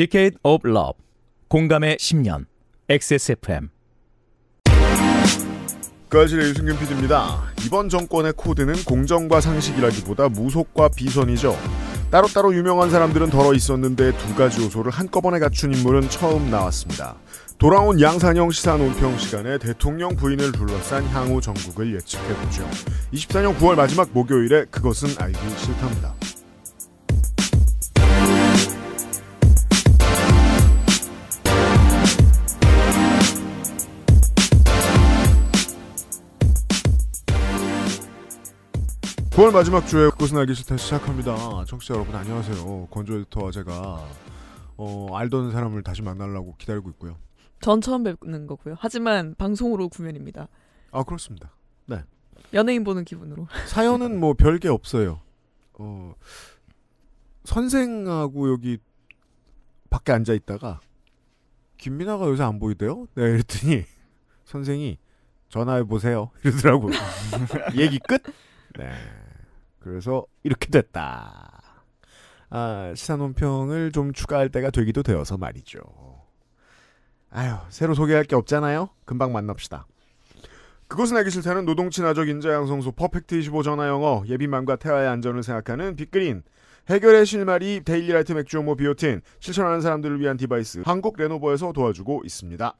디케이 a d e of 공감의 10년 XSFM 그아실의 유승균 PD입니다. 이번 정권의 코드는 공정과 상식이라기보다 무속과 비선이죠. 따로따로 유명한 사람들은 덜어 있었는데 두 가지 요소를 한꺼번에 갖춘 인물은 처음 나왔습니다. 돌아온 양산형 시사 논평 시간에 대통령 부인을 둘러싼 향후 정국을 예측해보죠. 24년 9월 마지막 목요일에 그것은 알기 싫답니다. 9월 마지막 주에 그것은 알기 싫다 시작합니다. 청취자 여러분 안녕하세요. 건조 에디터와 제가 어, 알던 사람을 다시 만나려고 기다리고 있고요. 전 처음 뵙는 거고요. 하지만 방송으로 구면입니다. 아 그렇습니다. 네. 연예인 보는 기분으로. 사연은 뭐 별게 없어요. 어, 선생하고 여기 밖에 앉아 있다가 김민아가 요새 안 보이대요? 네, 이랬더니 선생이 전화해 보세요. 이러더라고. 요 얘기 끝. 네. 그래서 이렇게 됐다. 아, 시사논평을 좀 추가할 때가 되기도 되어서 말이죠. 아유, 새로 소개할 게 없잖아요? 금방 만납시다. 그것은 알기 싫다는 노동친화적 인자양성소 퍼펙트25 전화영어 예비맘과 태아의 안전을 생각하는 빅그린 해결의 실마리 데일리라이트 맥주오모 비오틴 실천하는 사람들을 위한 디바이스 한국 레노버에서 도와주고 있습니다.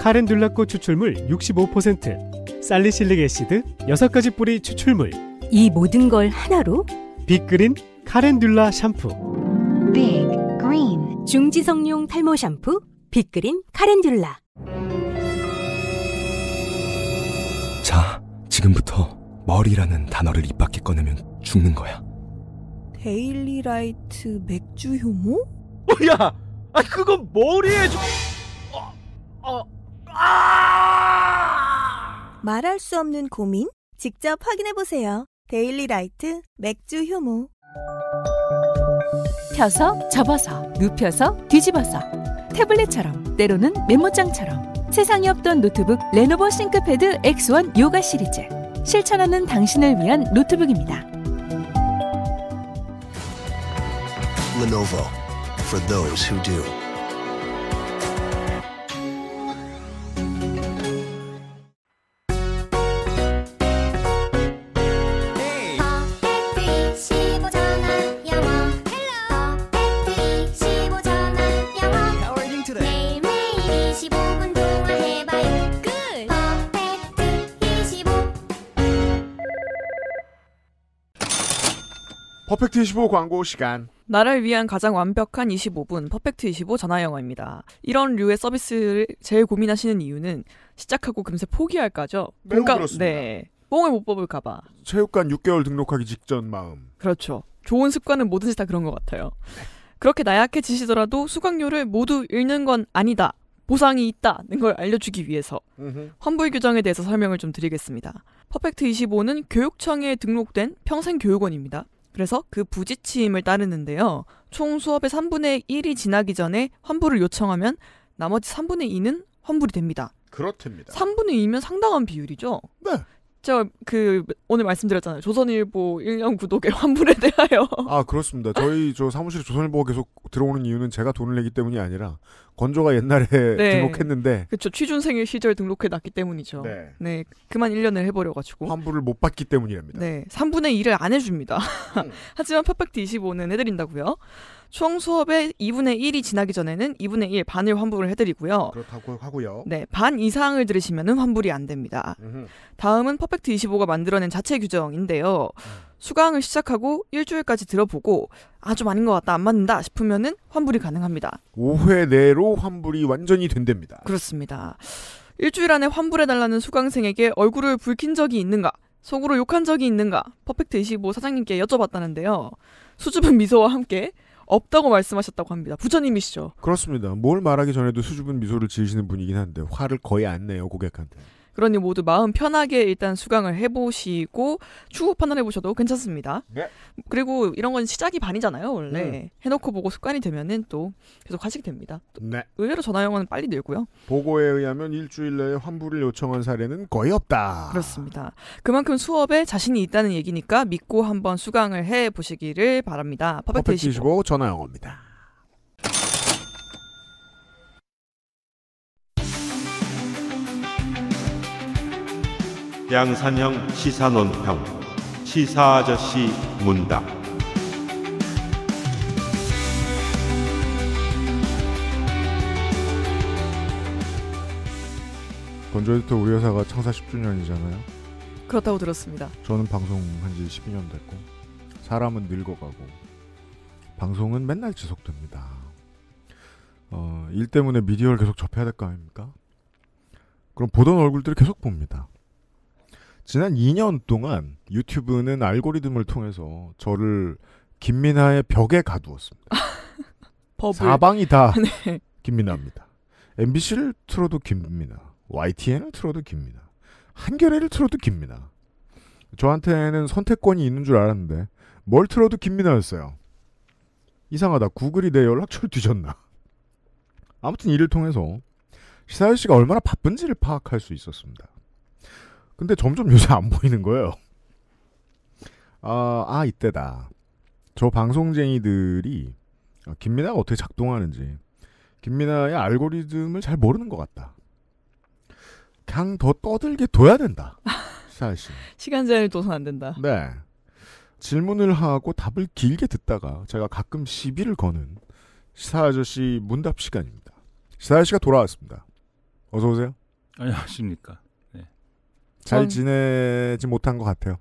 카렌듈라꽃 추출물 65% 살리실릭 애시드, 6가지 뿌리 추출물. 이 모든 걸 하나로? 빅그린 카렌듈라 샴푸. 빅그린 중지성용 탈모 샴푸 빅그린 카렌듈라. 자, 지금부터 머리라는 단어를 입 밖에 꺼내면 죽는 거야. 데일리라이트 맥주 효모? 어, 야, 아 그건 머리에 좀. 어, 어, 아! 말할 수 없는 고민? 직접 확인해 보세요. 데일리 라이트 맥주 효모. 펴서 접어서 눕혀서 뒤집어서 태블릿처럼 때로는 메모장처럼 세상에 없던 노트북 레노버 싱크패드 X1 요가 시리즈 실천하는 당신을 위한 노트북입니다. Lenovo for those who do. 25분 동안 해봐요 끝! 퍼펙트 25 퍼펙트 25 광고 시간 나를 위한 가장 완벽한 25분 퍼펙트 25 전화 영어입니다. 이런 류의 서비스를 제일 고민하시는 이유는 시작하고 금세 포기할까죠. 뭔가- 그렇습니다. 네. 뽕을 못 뽑을까 봐. 체육관 6개월 등록하기 직전 마음 그렇죠. 좋은 습관은 뭐든지 다 그런 것 같아요. 그렇게 나약해지시더라도 수강료를 모두 잃는 건 아니다. 보상이 있다는 걸 알려주기 위해서 환불 규정에 대해서 설명을 좀 드리겠습니다. 퍼펙트 25는 교육청에 등록된 평생교육원입니다. 그래서 그부지침을 따르는데요. 총 수업의 3분의 1이 지나기 전에 환불을 요청하면 나머지 3분의 2는 환불이 됩니다. 그렇답니다. 3분의 2면 상당한 비율이죠? 네. 제가 그 오늘 말씀드렸잖아요. 조선일보 1년 구독의 환불에 대하여. 아 그렇습니다. 저희 저 사무실에 조선일보가 계속 들어오는 이유는 제가 돈을 내기 때문이 아니라 건조가 옛날에 네. 등록했는데. 그렇죠. 취준생일 시절 등록해놨기 때문이죠. 네. 네. 그만 1년을 해버려가지고. 환불을 못 받기 때문이랍니다. 네. 3분의 2을안 해줍니다. 음. 하지만 팟팩트 25는 해드린다고요. 총 수업의 2분의 1이 지나기 전에는 2분의 1 반을 환불을 해드리고요. 그렇다고 하고요. 네, 반 이상을 들으시면 환불이 안 됩니다. 음흠. 다음은 퍼펙트 25가 만들어낸 자체 규정인데요. 음. 수강을 시작하고 일주일까지 들어보고 아주 많은 것 같다 안 맞는다 싶으면 환불이 가능합니다. 5회 내로 환불이 완전히 된답니다. 그렇습니다. 일주일 안에 환불해달라는 수강생에게 얼굴을 붉힌 적이 있는가, 속으로 욕한 적이 있는가, 퍼펙트 25 사장님께 여쭤봤다는데요. 수줍은 미소와 함께 없다고 말씀하셨다고 합니다. 부처님이시죠. 그렇습니다. 뭘 말하기 전에도 수줍은 미소를 지으시는 분이긴 한데 화를 거의 안 내요 고객한테. 그러니 모두 마음 편하게 일단 수강을 해보시고 추후 판단해보셔도 괜찮습니다. 네. 그리고 이런 건 시작이 반이잖아요, 원래. 음. 해놓고 보고 습관이 되면은 또 계속 하시게 됩니다. 네. 의외로 전화영어는 빨리 늘고요. 보고에 의하면 일주일 내에 환불을 요청한 사례는 거의 없다. 그렇습니다. 그만큼 수업에 자신이 있다는 얘기니까 믿고 한번 수강을 해보시기를 바랍니다. 퍼펙트 퍼펙25 전화영어입니다. 양산형 시사논평 시사아저씨 문답 건조에디터 우리 회사가 창사 10주년이잖아요. 그렇다고 들었습니다. 저는 방송한 지 12년 됐고 사람은 늙어가고 방송은 맨날 지속됩니다. 어, 일 때문에 미디어를 계속 접해야 될 거 아닙니까? 그럼 보던 얼굴들을 계속 봅니다. 지난 2년 동안 유튜브는 알고리즘을 통해서 저를 김민아의 벽에 가두었습니다. 사방이 다 네. 김민아입니다. MBC를 틀어도 김민아, YTN을 틀어도 김민아, 한겨레를 틀어도 김민아. 저한테는 선택권이 있는 줄 알았는데 뭘 틀어도 김민아였어요. 이상하다. 구글이 내 연락처를 뒤졌나. 아무튼 이를 통해서 시사회 씨가 얼마나 바쁜지를 파악할 수 있었습니다. 근데 점점 요새 안 보이는 거예요. 아, 아 이때다. 저 방송쟁이들이 아, 김민아가 어떻게 작동하는지 김민아의 알고리즘을 잘 모르는 것 같다. 그냥 더 떠들게 둬야 된다. 사실 시간 제한을 둬선 안 된다. 네. 질문을 하고 답을 길게 듣다가 제가 가끔 시비를 거는 시사 아저씨 문답 시간입니다. 시사 아저씨가 돌아왔습니다. 어서 오세요. 안녕하십니까. 잘 지내지 못한 것 같아요.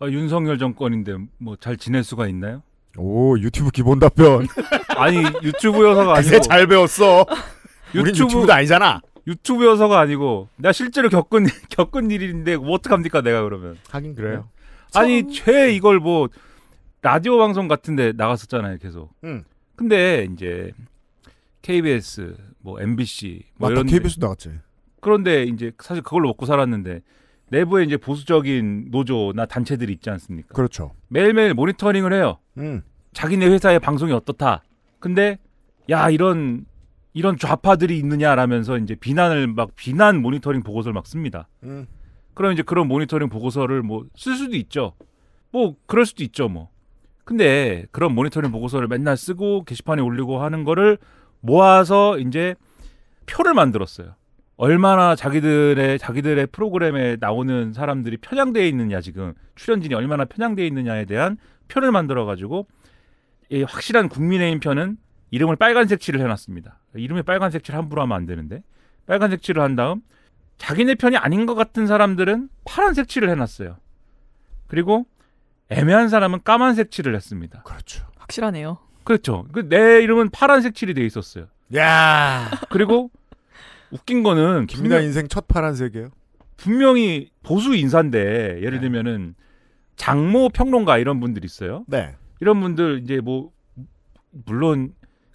아, 윤석열 정권인데 뭐 잘 지낼 수가 있나요? 오 유튜브 기본 답변. 아니 유튜브 여서가 아니고 잘 배웠어. 유튜브... 도 아니잖아. 유튜브 여서가 아니고 내 실제로 겪은 겪은 일인데 뭐 어떡합니까 내가 그러면. 하긴 그래요. 네. 아니 최 이걸 뭐 라디오 방송 같은데 나갔었잖아요 계속. 응. 근데 이제 KBS 뭐 MBC 뭐 맞다, 이런 KBS 나갔지. 그런데 이제 사실 그걸 로 먹고 살았는데 내부에 이제 보수적인 노조나 단체들이 있지 않습니까? 그렇죠. 매일매일 모니터링을 해요. 음. 자기네 회사의 방송이 어떻다. 근데 야 이런 이런 좌파들이 있느냐라면서 이제 비난을 막 비난 모니터링 보고서를 막 씁니다. 음. 그럼 이제 그런 모니터링 보고서를 뭐 쓸 수도 있죠. 뭐 그럴 수도 있죠 뭐. 근데 그런 모니터링 보고서를 맨날 쓰고 게시판에 올리고 하는 거를 모아서 이제 표를 만들었어요. 얼마나 자기들의 자기들의 프로그램에 나오는 사람들이 편향되어 있느냐 지금 출연진이 얼마나 편향되어 있느냐에 대한 표를 만들어 가지고 예, 확실한 국민의힘 편은 이름을 빨간색 칠을 해놨습니다. 이름에 빨간색 칠 함부로 하면 안 되는데 빨간색 칠을 한 다음 자기네 편이 아닌 것 같은 사람들은 파란색 칠을 해놨어요. 그리고 애매한 사람은 까만색 칠을 했습니다. 그렇죠. 확실하네요. 그렇죠. 그 내 이름은 파란색 칠이 돼 있었어요. 야. 그리고 웃긴 거는 김민아 인생 첫 파란색이에요. 분명히 보수 인사인데 예를 네. 들면은 장모 평론가 이런 분들 있어요. 네. 이런 분들 이제 뭐 물론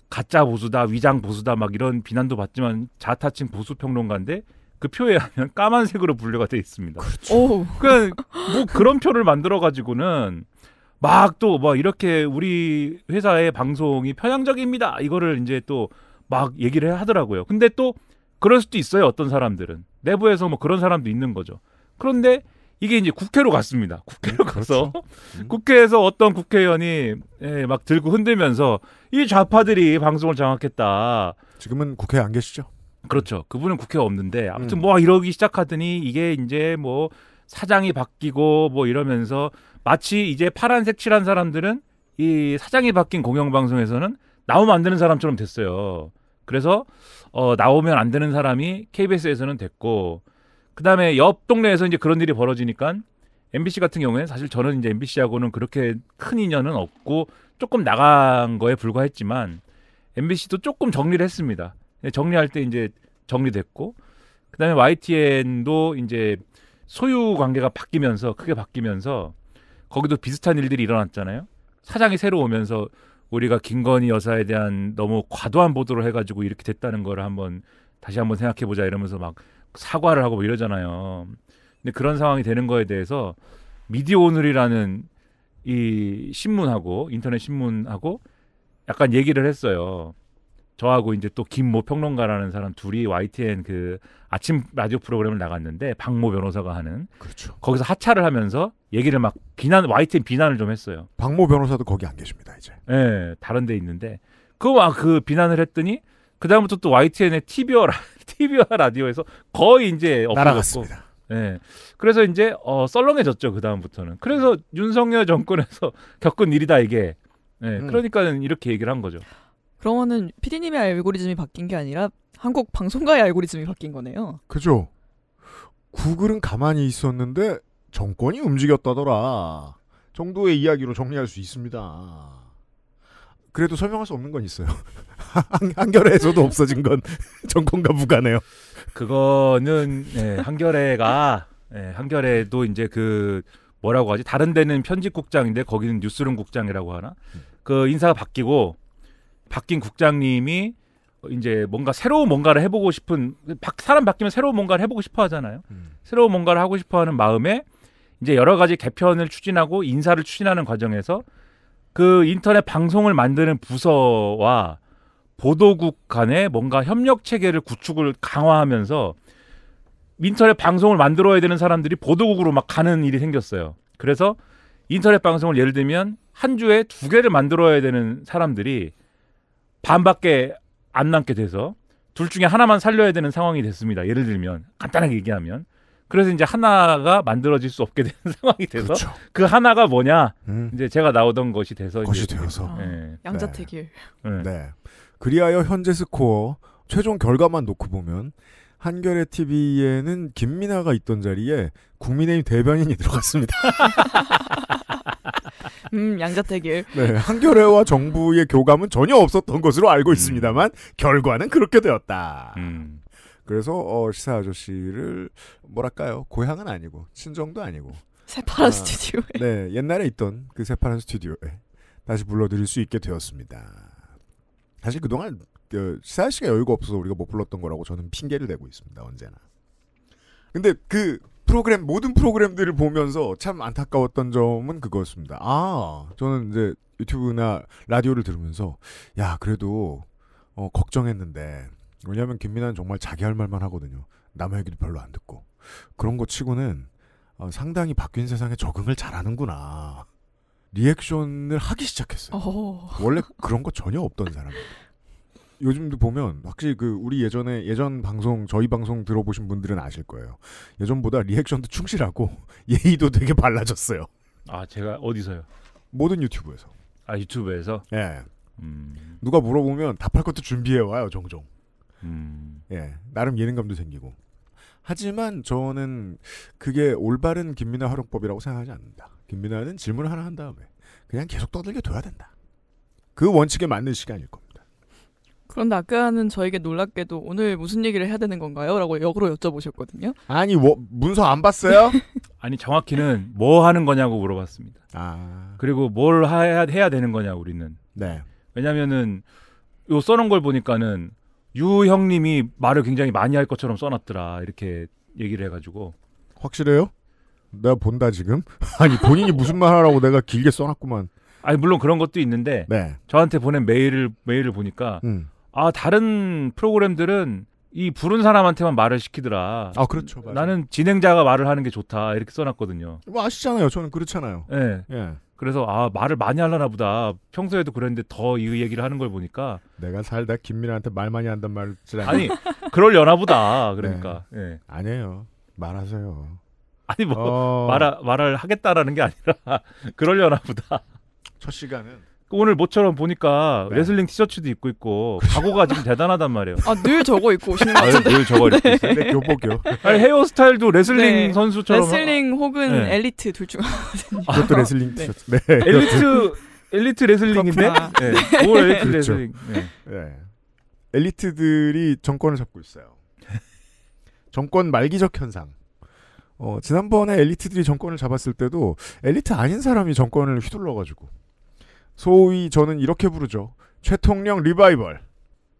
가짜 보수다 위장 보수다 막 이런 비난도 받지만 자타칭 보수 평론가인데 그 표에 하면 까만색으로 분류가 돼 있습니다. 그렇죠. 그러니까 뭐 그런 표를 만들어 가지고는 막 또막 막 이렇게 우리 회사의 방송이 편향적입니다. 이거를 이제 또 막 얘기를 하더라고요. 근데 또 그럴 수도 있어요. 어떤 사람들은 내부에서 뭐 그런 사람도 있는 거죠. 그런데 이게 이제 국회로 갔습니다. 국회로 음, 가서 그렇죠. 음. 국회에서 어떤 국회의원이 예, 막 들고 흔들면서 이 좌파들이 방송을 장악했다. 지금은 국회에 안 계시죠? 그렇죠. 그분은 국회가 없는데 아무튼 음. 뭐 이러기 시작하더니 이게 이제 뭐 사장이 바뀌고 뭐 이러면서 마치 이제 파란색 칠한 사람들은 이 사장이 바뀐 공영방송에서는 나오면 안 되는 사람처럼 됐어요. 그래서 어, 나오면 안 되는 사람이 KBS에서는 됐고 그다음에 옆 동네에서 이제 그런 일이 벌어지니까 MBC 같은 경우에는 사실 저는 이제 MBC하고는 그렇게 큰 인연은 없고 조금 나간 거에 불과했지만 MBC도 조금 정리를 했습니다. 네, 정리할 때 이제 정리됐고 그다음에 YTN도 이제 소유 관계가 바뀌면서 크게 바뀌면서 거기도 비슷한 일들이 일어났잖아요. 사장이 새로 오면서 우리가 김건희 여사에 대한 너무 과도한 보도를 해가지고 이렇게 됐다는 걸 한번 다시 한번 생각해보자 이러면서 막 사과를 하고 뭐 이러잖아요. 근데 그런 상황이 되는 거에 대해서 미디어 오늘이라는 이 신문하고 인터넷 신문하고 약간 얘기를 했어요. 저하고 이제 또 김모 평론가라는 사람 둘이 YTN 그 아침 라디오 프로그램을 나갔는데 박모 변호사가 하는 그렇죠. 거기서 하차를 하면서 얘기를 막 비난 YTN 비난을 좀 했어요. 박모 변호사도 거기 안 계십니다 이제. 예, 네, 다른 데 있는데 그막그 아, 그 비난을 했더니 그 다음부터 또 YTN의 TV와 TV와 라디오에서 거의 이제 날아갔습니다. 예. 네. 그래서 이제 어 썰렁해졌죠 그 다음부터는. 그래서 음. 윤석열 정권에서 겪은 일이다 이게. 예. 네, 음. 그러니까는 이렇게 얘기를 한 거죠. 그러면은 피디님의 알고리즘이 바뀐 게 아니라 한국 방송가의 알고리즘이 바뀐 거네요. 그죠. 구글은 가만히 있었는데 정권이 움직였다더라. 정도의 이야기로 정리할 수 있습니다. 그래도 설명할 수 없는 건 있어요. 한결에서도 없어진 건 정권과 무관해요. 그거는 네, 예, 한결에가 네, 예, 한결에도 이제 그 뭐라고 하지? 다른 데는 편집국장인데 거기는 뉴스룸 국장이라고 하나? 음. 그 인사가 바뀌고 바뀐 국장님이 이제 뭔가 새로운 뭔가를 해보고 싶은 사람 바뀌면 새로운 뭔가를 해보고 싶어 하잖아요. 음. 새로운 뭔가를 하고 싶어 하는 마음에 이제 여러 가지 개편을 추진하고 인사를 추진하는 과정에서 그 인터넷 방송을 만드는 부서와 보도국 간에 뭔가 협력 체계를 구축을 강화하면서 인터넷 방송을 만들어야 되는 사람들이 보도국으로 막 가는 일이 생겼어요. 그래서 인터넷 방송을 예를 들면 한 주에 두 개를 만들어야 되는 사람들이 반밖에 안 남게 돼서 둘 중에 하나만 살려야 되는 상황이 됐습니다. 예를 들면 간단하게 얘기하면 그래서 이제 하나가 만들어질 수 없게 되는 상황이 돼서 그렇죠. 그 하나가 뭐냐 음. 이제 제가 나오던 것이 돼서 것이 이제, 되어서 네. 양자택일. 네. 네. 그리하여 현재 스코어 최종 결과만 놓고 보면 한겨레 TV에는 김민아가 있던 자리에 국민의힘 대변인이 들어갔습니다. 음, 양자택일. 네, 한겨레와 정부의 교감은 전혀 없었던 것으로 알고 있습니다만 음. 결과는 그렇게 되었다. 음. 그래서 어, 시사 아저씨를 뭐랄까요 고향은 아니고 친정도 아니고 새파란 아, 스튜디오에 네 옛날에 있던 그 새파란 스튜디오에 다시 불러드릴 수 있게 되었습니다. 사실 그동안 어, 시사 아저씨가 여유가 없어서 우리가 못 불렀던 거라고 저는 핑계를 대고 있습니다 언제나. 근데 그 프로그램 모든 프로그램들을 보면서 참 안타까웠던 점은 그거였습니다. 아 저는 이제 유튜브나 라디오를 들으면서 야 그래도 어, 걱정했는데 왜냐하면 김민아는 정말 자기 할 말만 하거든요. 남의 얘기도 별로 안 듣고 그런 거 치고는 어, 상당히 바뀐 세상에 적응을 잘하는구나. 리액션을 하기 시작했어요. 어허. 원래 그런 거 전혀 없던 사람입니다. 요즘도 보면 확실히 그 우리 예전에 예전 방송 저희 방송 들어보신 분들은 아실 거예요. 예전보다 리액션도 충실하고 예의도 되게 발라졌어요. 아 제가 어디서요? 모든 유튜브에서. 아 유튜브에서? 예. 음. 누가 물어보면 답할 것도 준비해 와요 종종. 음. 예 나름 예능감도 생기고. 하지만 저는 그게 올바른 김민아 활용법이라고 생각하지 않는다. 김민아는 질문을 하나 한 다음에 그냥 계속 떠들게 둬야 된다. 그 원칙에 맞는 시간일 겁니다. 그런데 아까는 저에게 놀랍게도 오늘 무슨 얘기를 해야 되는 건가요? 라고 역으로 여쭤보셨거든요. 아니, 뭐, 문서 안 봤어요? 아니, 정확히는 뭐 하는 거냐고 물어봤습니다. 아. 그리고 뭘 해야, 해야 되는 거냐, 우리는. 네. 왜냐면은, 요 써놓은 걸 보니까는, 유 형님이 말을 굉장히 많이 할 것처럼 써놨더라. 이렇게 얘기를 해가지고. 확실해요? 내가 본다, 지금? 아니, 본인이 무슨 말 하라고 내가 길게 써놨구만. 아니 물론 그런 것도 있는데 네. 저한테 보낸 메일을 메일을 보니까 음. 아 다른 프로그램들은 이 부른 사람한테만 말을 시키더라. 아 그렇죠. 맞아요. 나는 진행자가 말을 하는 게 좋다 이렇게 써놨거든요. 뭐 아시잖아요. 저는 그렇잖아요. 네. 예. 그래서 아 말을 많이 하려나 보다. 평소에도 그랬는데 더 이 얘기를 하는 걸 보니까 내가 살다 김민아한테 말 많이 한단 말줄 아니 그럴려나 보다. 네. 그러니까. 네. 예. 아니에요. 말하세요. 아니 뭐 어... 말하, 말을 하겠다라는 게 아니라 그럴려나 보다. 첫 시간은 그 오늘 모처럼 보니까 네. 레슬링 티셔츠도 입고 있고 그렇죠. 각오가 지금 대단하단 말이에요. 아늘 저거 입고 오시는 거 같은데. 아, 늘 저거 입고 아, 네. 있어요. 네. 교복이요. 아니 헤어스타일도 레슬링 네. 선수처럼. 레슬링 혹은 네. 엘리트 둘중 아, 그것도 레슬링 네. 티셔츠. 네. 엘리트 엘리트 레슬링인데. 네. 네. 올 엘리트 그렇죠. 레슬링. 네. 엘리트들이 정권을 잡고 있어요. 정권 말기적 현상. 어, 지난번에 엘리트들이 정권을 잡았을 때도 엘리트 아닌 사람이 정권을 휘둘러가지고 소위 저는 이렇게 부르죠. 최통령 리바이벌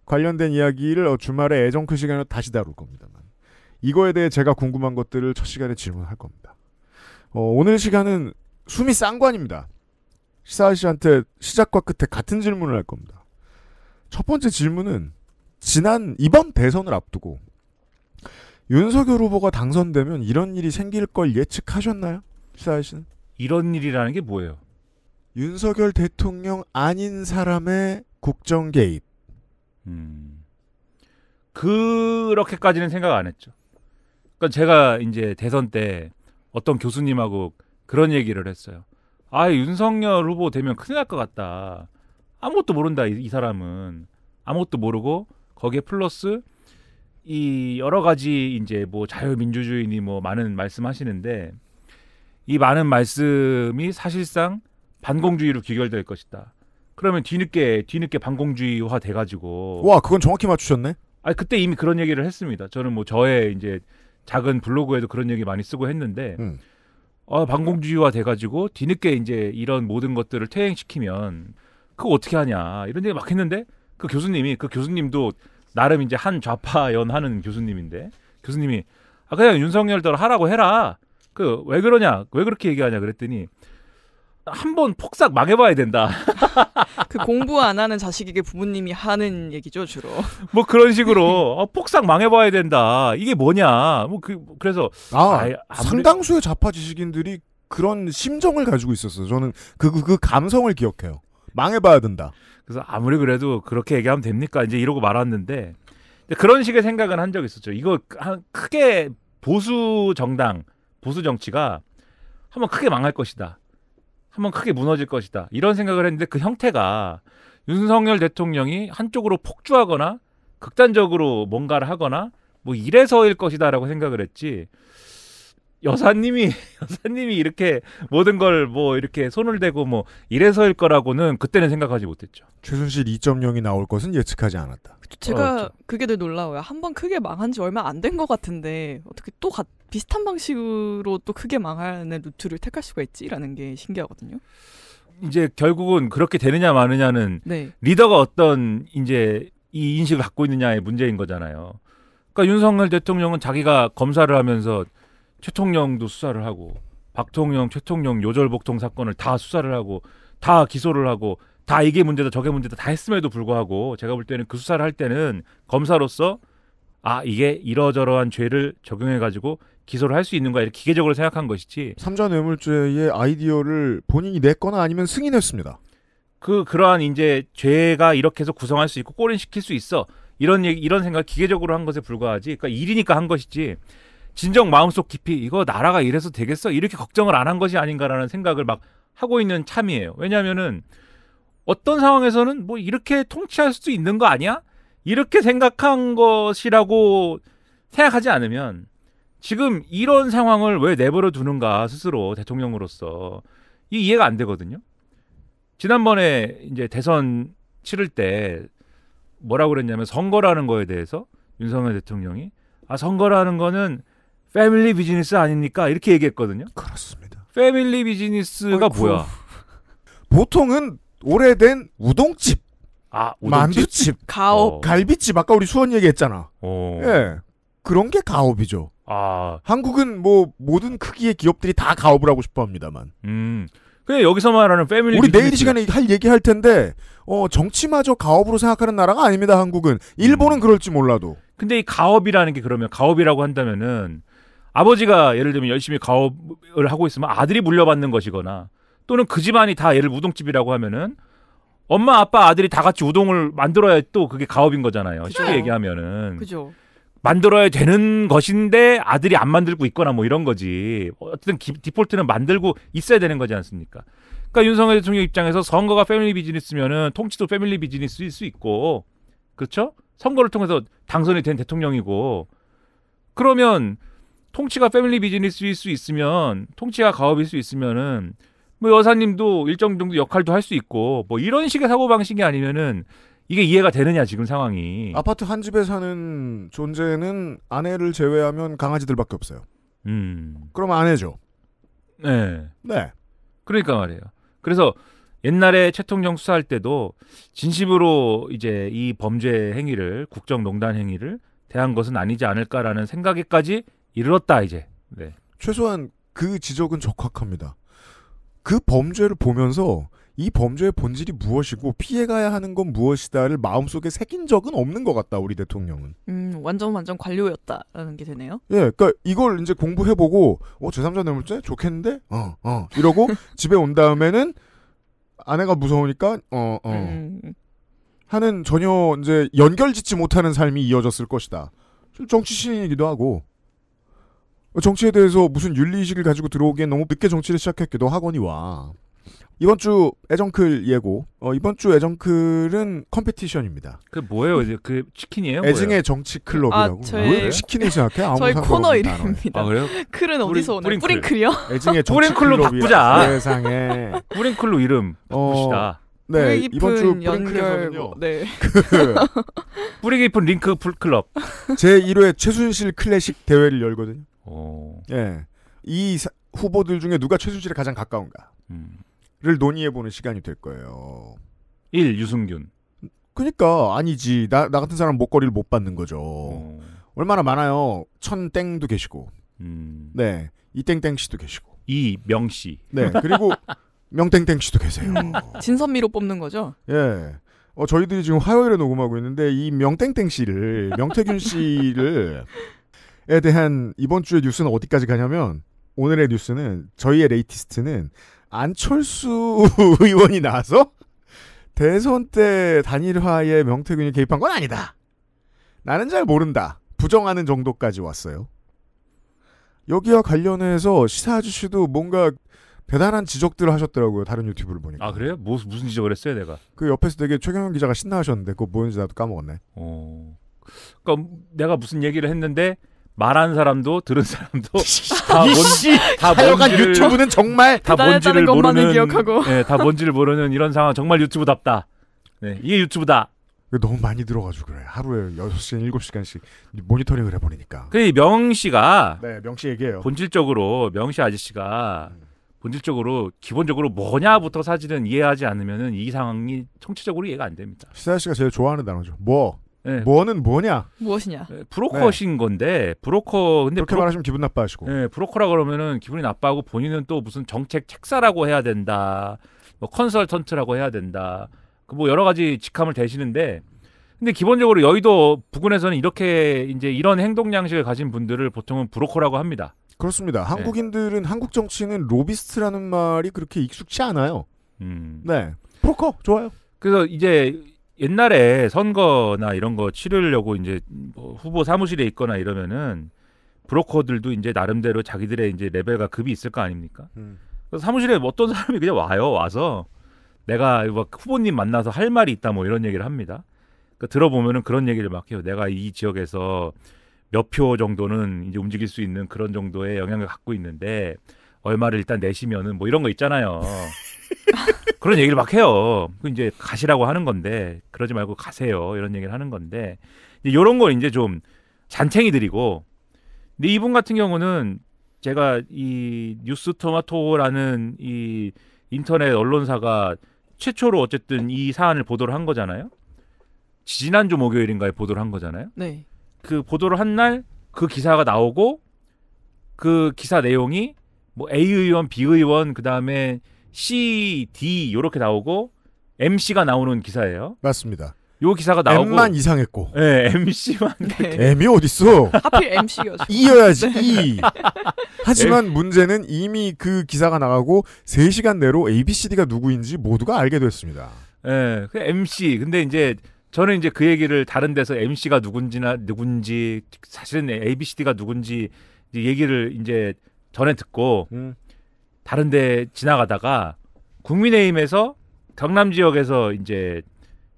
관련된 이야기를 어, 주말에 애정크 그 시간에 다시 다룰 겁니다만 이거에 대해 제가 궁금한 것들을 첫 시간에 질문할 겁니다. 어, 오늘 시간은 숨이 쌍관입니다. 시사 씨한테 시작과 끝에 같은 질문을 할 겁니다. 첫 번째 질문은 지난 이번 대선을 앞두고 윤석열 후보가 당선되면 이런 일이 생길 걸 예측하셨나요? 시사 씨는? 이런 일이라는 게 뭐예요? 윤석열 대통령 아닌 사람의 국정 개입. 음. 그렇게까지는 생각 안 했죠. 그니까 제가 이제 대선 때 어떤 교수님하고 그런 얘기를 했어요. 아 윤석열 후보 되면 큰일 날 것 같다. 아무것도 모른다 이, 이, 사람은 아무것도 모르고 거기에 플러스 이 여러 가지 이제 뭐 자유민주주의니 뭐 많은 말씀하시는데 이 많은 말씀이 사실상 반공주의로 귀결될 것이다. 그러면 뒤늦게 뒤늦게 반공주의화 돼가지고 와 그건 정확히 맞추셨네. 아 그때 이미 그런 얘기를 했습니다. 저는 뭐 저의 이제 작은 블로그에도 그런 얘기 많이 쓰고 했는데 음. 아, 반공주의화 돼가지고 뒤늦게 이제 이런 모든 것들을 퇴행시키면 그거 어떻게 하냐 이런 얘기 막 했는데 그 교수님이 그 교수님도 나름 이제 한 좌파연 하는 교수님인데 교수님이 아 그냥 윤석열대로 하라고 해라 그 왜 그러냐 왜 그렇게 얘기하냐 그랬더니 한번 폭삭 망해봐야 된다. 그 공부 안 하는 자식에게 부모님이 하는 얘기죠 주로. 뭐 그런 식으로 어, 폭삭 망해봐야 된다. 이게 뭐냐? 뭐 그 그래서 아, 아이, 아무리... 상당수의 좌파 지식인들이 그런 심정을 가지고 있었어요. 저는 그그 그, 그 감성을 기억해요. 망해봐야 된다. 그래서 아무리 그래도 그렇게 얘기하면 됩니까? 이제 이러고 말았는데 그런 식의 생각은 한적이 있었죠. 이거 크게 보수 정당 보수 정치가 한번 크게 망할 것이다. 한번 크게 무너질 것이다. 이런 생각을 했는데 그 형태가 윤석열 대통령이 한쪽으로 폭주하거나 극단적으로 뭔가를 하거나 뭐 이래서일 것이다라고 생각을 했지. 여사님이 여사님이 이렇게 모든 걸 뭐 이렇게 손을 대고 뭐 이래서일 거라고는 그때는 생각하지 못했죠. 최순실 2.0이 나올 것은 예측하지 않았다. 제가 어, 그게 늘 놀라워요. 한 번 크게 망한 지 얼마 안 된 것 같은데 어떻게 또 가, 비슷한 방식으로 또 크게 망하는 루트를 택할 수가 있지라는 게 신기하거든요. 이제 결국은 그렇게 되느냐 마느냐는 네. 리더가 어떤 이제 이 인식을 갖고 있느냐의 문제인 거잖아요. 그러니까 윤석열 대통령은 자기가 검사를 하면서 최통령도 수사를 하고 박통령, 최통령 요절복통 사건을 다 수사를 하고 다 기소를 하고 다 이게 문제다 저게 문제다 다 했음에도 불구하고 제가 볼 때는 그 수사를 할 때는 검사로서 아 이게 이러저러한 죄를 적용해 가지고 기소를 할 수 있는가 이렇게 기계적으로 생각한 것이지. 삼자 뇌물죄의 아이디어를 본인이 냈거나 아니면 승인했습니다. 그 그러한 이제 죄가 이렇게 해서 구성할 수 있고 꼬린 시킬 수 있어 이런 얘기 이런 생각 기계적으로 한 것에 불과하지. 그러니까 일이니까 한 것이지. 진정 마음속 깊이 이거 나라가 이래서 되겠어 이렇게 걱정을 안 한 것이 아닌가라는 생각을 막 하고 있는 참이에요. 왜냐하면은 어떤 상황에서는 뭐 이렇게 통치할 수도 있는 거 아니야? 이렇게 생각한 것이라고 생각하지 않으면 지금 이런 상황을 왜 내버려 두는가 스스로 대통령으로서 이 이해가 안 되거든요. 지난번에 이제 대선 치를 때 뭐라고 그랬냐면 선거라는 거에 대해서 윤석열 대통령이 아 선거라는 거는 패밀리 비즈니스 아닙니까 이렇게 얘기했거든요. 그렇습니다. 패밀리 비즈니스가 아이쿠. 뭐야? 보통은 오래된 우동집, 아 우동집? 만두집, 가옥, 어. 갈비집 아까 우리 수원 얘기했잖아. 어. 예. 그런 게 가업이죠. 아. 한국은 뭐 모든 크기의 기업들이 다 가업을 하고 싶어 합니다만. 음. 근데 여기서 말하는 패밀리 우리 내일 이 시간에 할 얘기 할 텐데 어 정치마저 가업으로 생각하는 나라가 아닙니다. 한국은. 일본은 음. 그럴지 몰라도. 근데 이 가업이라는 게 그러면 가업이라고 한다면은 아버지가 예를 들면 열심히 가업을 하고 있으면 아들이 물려받는 것이거나 또는 그 집안이 다 예를 우동집이라고 하면은 엄마 아빠 아들이 다 같이 우동을 만들어야 또 그게 가업인 거잖아요. 쉽게 얘기하면은. 그죠. 만들어야 되는 것인데 아들이 안 만들고 있거나 뭐 이런 거지. 어쨌든 기, 디폴트는 만들고 있어야 되는 거지 않습니까? 그러니까 윤석열 대통령 입장에서 선거가 패밀리 비즈니스면은 통치도 패밀리 비즈니스일 수 있고 그렇죠? 선거를 통해서 당선이 된 대통령이고 그러면 통치가 패밀리 비즈니스일 수 있으면 통치가 가업일 수 있으면은 뭐 여사님도 일정 정도 역할도 할 수 있고 뭐 이런 식의 사고 방식이 아니면은 이게 이해가 되느냐 지금 상황이. 아파트 한 집에 사는 존재는 아내를 제외하면 강아지들밖에 없어요. 음. 그럼 아내죠. 네. 네. 그러니까 말이에요. 그래서 옛날에 최통정 수사할 때도 진심으로 이제 이 범죄 행위를 국정농단 행위를 대한 것은 아니지 않을까라는 생각에까지 이르렀다 이제. 네. 최소한 그 지적은 적확합니다. 그 범죄를 보면서 이 범죄의 본질이 무엇이고 피해가야 하는 건 무엇이다를 마음속에 새긴 적은 없는 것 같다 우리 대통령은. 음 완전 완전 관료였다라는 게 되네요. 예, 그러니까 이걸 이제 공부해보고 어제삼자 뇌물죄 좋겠는데 어어 어, 이러고 집에 온 다음에는 아내가 무서우니까 어어 어, 어. 음, 음, 음. 하는 전혀 이제 연결짓지 못하는 삶이 이어졌을 것이다. 정치 신인이기도 하고 정치에 대해서 무슨 윤리의식을 가지고 들어오기엔 너무 늦게 정치를 시작했기도 하거니와 이번 주 애정클 예고. 어, 이번 주 애정클은 컴피티션입니다. 그 뭐예요? 이제 그 치킨이에요? 애증의 정치 클럽이라고. 아, 저희... 왜 치킨을 생각해? 아무 저희 코너 이름입니다. 아, 그래요? 클은 어디서 오는? 뿌링클이요? 애증의 정치 클럽 바꾸자. 세상에. 뿌링클로 이름 어, 바꿉시다. 어, 네 이번 주뿌링클에서요 네. 뿌리 깊은 네. 링크 풀클럽. 제 1회 최순실 클래식 대회를 열거든요. 오. 예. 이 사, 후보들 중에 누가 최순실에 가장 가까운가? 음. 를 논의해보는 시간이 될 거예요. 1. 유승균. 그니까 아니지. 나, 나 같은 사람 목걸이를 못 받는 거죠. 어. 얼마나 많아요. 천땡도 계시고. 음. 네. 이땡땡 씨도 계시고. 2. 명 씨. 네. 그리고 명땡땡 씨도 계세요. 음. 진선미로 뽑는 거죠? 예. 어, 저희들이 지금 화요일에 녹음하고 있는데 이 명땡땡 씨를 명태균 씨를 에 대한 이번 주의 뉴스는 어디까지 가냐면 오늘의 뉴스는 저희의 레이티스트는 안철수 의원이 나와서 대선 때 단일화에 명태균이 개입한 건 아니다. 나는 잘 모른다. 부정하는 정도까지 왔어요. 여기와 관련해서 시사 아저씨도 뭔가 대단한 지적들을 하셨더라고요. 다른 유튜브를 보니까. 아 그래요? 뭐, 무슨 지적을 했어요, 내가? 그 옆에서 되게 최경영 기자가 신나하셨는데 그거 뭐였는지 나도 까먹었네. 어. 그러니까 내가 무슨 얘기를 했는데 말한 사람도 들은 사람도 다 뭔지 다뭔지 유튜브는 정말 다 뭔지를 모르는 기억하고. 네, 다 뭔지를 모르는 이런 상황 정말 유튜브답다. 네, 이게 유튜브다. 너무 많이 들어가지고 그래. 하루에 6시간, 7시간씩 모니터링을 해버리니까. 그명 씨가 네, 명 씨 얘기예요. 본질적으로 명 씨 아저씨가 음. 본질적으로 기본적으로 뭐냐부터 사실은 이해하지 않으면 이 상황이 총체적으로 이해가 안 됩니다. 시사 씨가 제일 좋아하는 단어죠. 뭐? 네. 뭐는 뭐냐? 무엇이냐? 네, 브로커신 네. 건데 브로커 근데 그렇게 말하시면 기분 나빠하시고. 네, 브로커라 그러면은 기분이 나빠하고 본인은 또 무슨 정책 책사라고 해야 된다. 뭐 컨설턴트라고 해야 된다. 그 뭐 여러 가지 직함을 대시는데 근데 기본적으로 여의도 부근에서는 이렇게 이제 이런 행동 양식을 가진 분들을 보통은 브로커라고 합니다. 그렇습니다. 네. 한국인들은 한국 정치는 로비스트라는 말이 그렇게 익숙치 않아요. 음. 네. 브로커 좋아요. 그래서 이제 옛날에 선거나 이런 거 치르려고 이제 뭐 후보 사무실에 있거나 이러면은 브로커들도 이제 나름대로 자기들의 이제 레벨과 급이 있을 거 아닙니까? 음. 사무실에 어떤 사람이 그냥 와요. 와서 내가 막 뭐 후보님 만나서 할 말이 있다 뭐 이런 얘기를 합니다. 그러니까 들어보면은 그런 얘기를 막 해요. 내가 이 지역에서 몇 표 정도는 이제 움직일 수 있는 그런 정도의 영향을 갖고 있는데 얼마를 일단 내시면은 뭐 이런 거 있잖아요. 그런 얘기를 막 해요. 그 이제 가시라고 하는 건데 그러지 말고 가세요. 이런 얘기를 하는 건데 이런 걸 이제 좀 잔챙이들이고 근데 이분 같은 경우는 제가 이 뉴스 토마토라는 이 인터넷 언론사가 최초로 어쨌든 이 사안을 보도를 한 거잖아요. 지난주 목요일인가에 보도를 한 거잖아요. 네. 그 보도를 한 날 그 기사가 나오고 그 기사 내용이 뭐 A 의원, B 의원 그다음에 C, D 이렇게 나오고 MC가 나오는 기사예요. 맞습니다. 요 기사가 나오고 M만 이상했고. 예, 네, MC만. 네. M이 어딨어? 하필 MC였죠. E여야지, E. 네. 하지만 M... 문제는 이미 그 기사가 나가고 3시간 내로 ABCD가 누구인지 모두가 알게 됐습니다. 예, 네, 그 MC. 근데 이제 저는 이제 그 얘기를 다른 데서 MC가 누군지나 누군지 사실은 ABCD가 누군지 얘기를 이제 전에 듣고 음. 다른 데 지나가다가 국민의힘에서 경남 지역에서 이제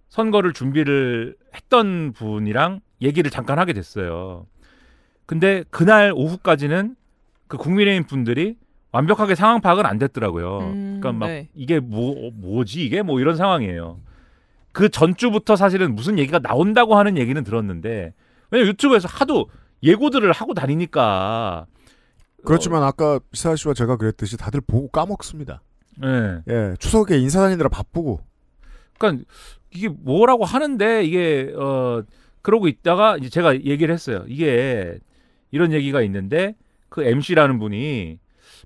선거를 준비를 했던 분이랑 얘기를 잠깐 하게 됐어요. 근데 그날 오후까지는 그 국민의힘 분들이 완벽하게 상황 파악은 안 됐더라고요. 음, 그러니까 막 네. 이게 뭐 뭐지 이게 뭐 이런 상황이에요. 그 전주부터 사실은 무슨 얘기가 나온다고 하는 얘기는 들었는데 왜냐 유튜브에서 하도 예고들을 하고 다니니까 그렇지만 어, 아까 이사 씨와 제가 그랬듯이 다들 보고 까먹습니다. 예. 예. 추석에 인사 다니느라 바쁘고. 그러니까 이게 뭐라고 하는데 이게 어 그러고 있다가 이제 제가 얘기를 했어요. 이게 이런 얘기가 있는데 그 MC라는 분이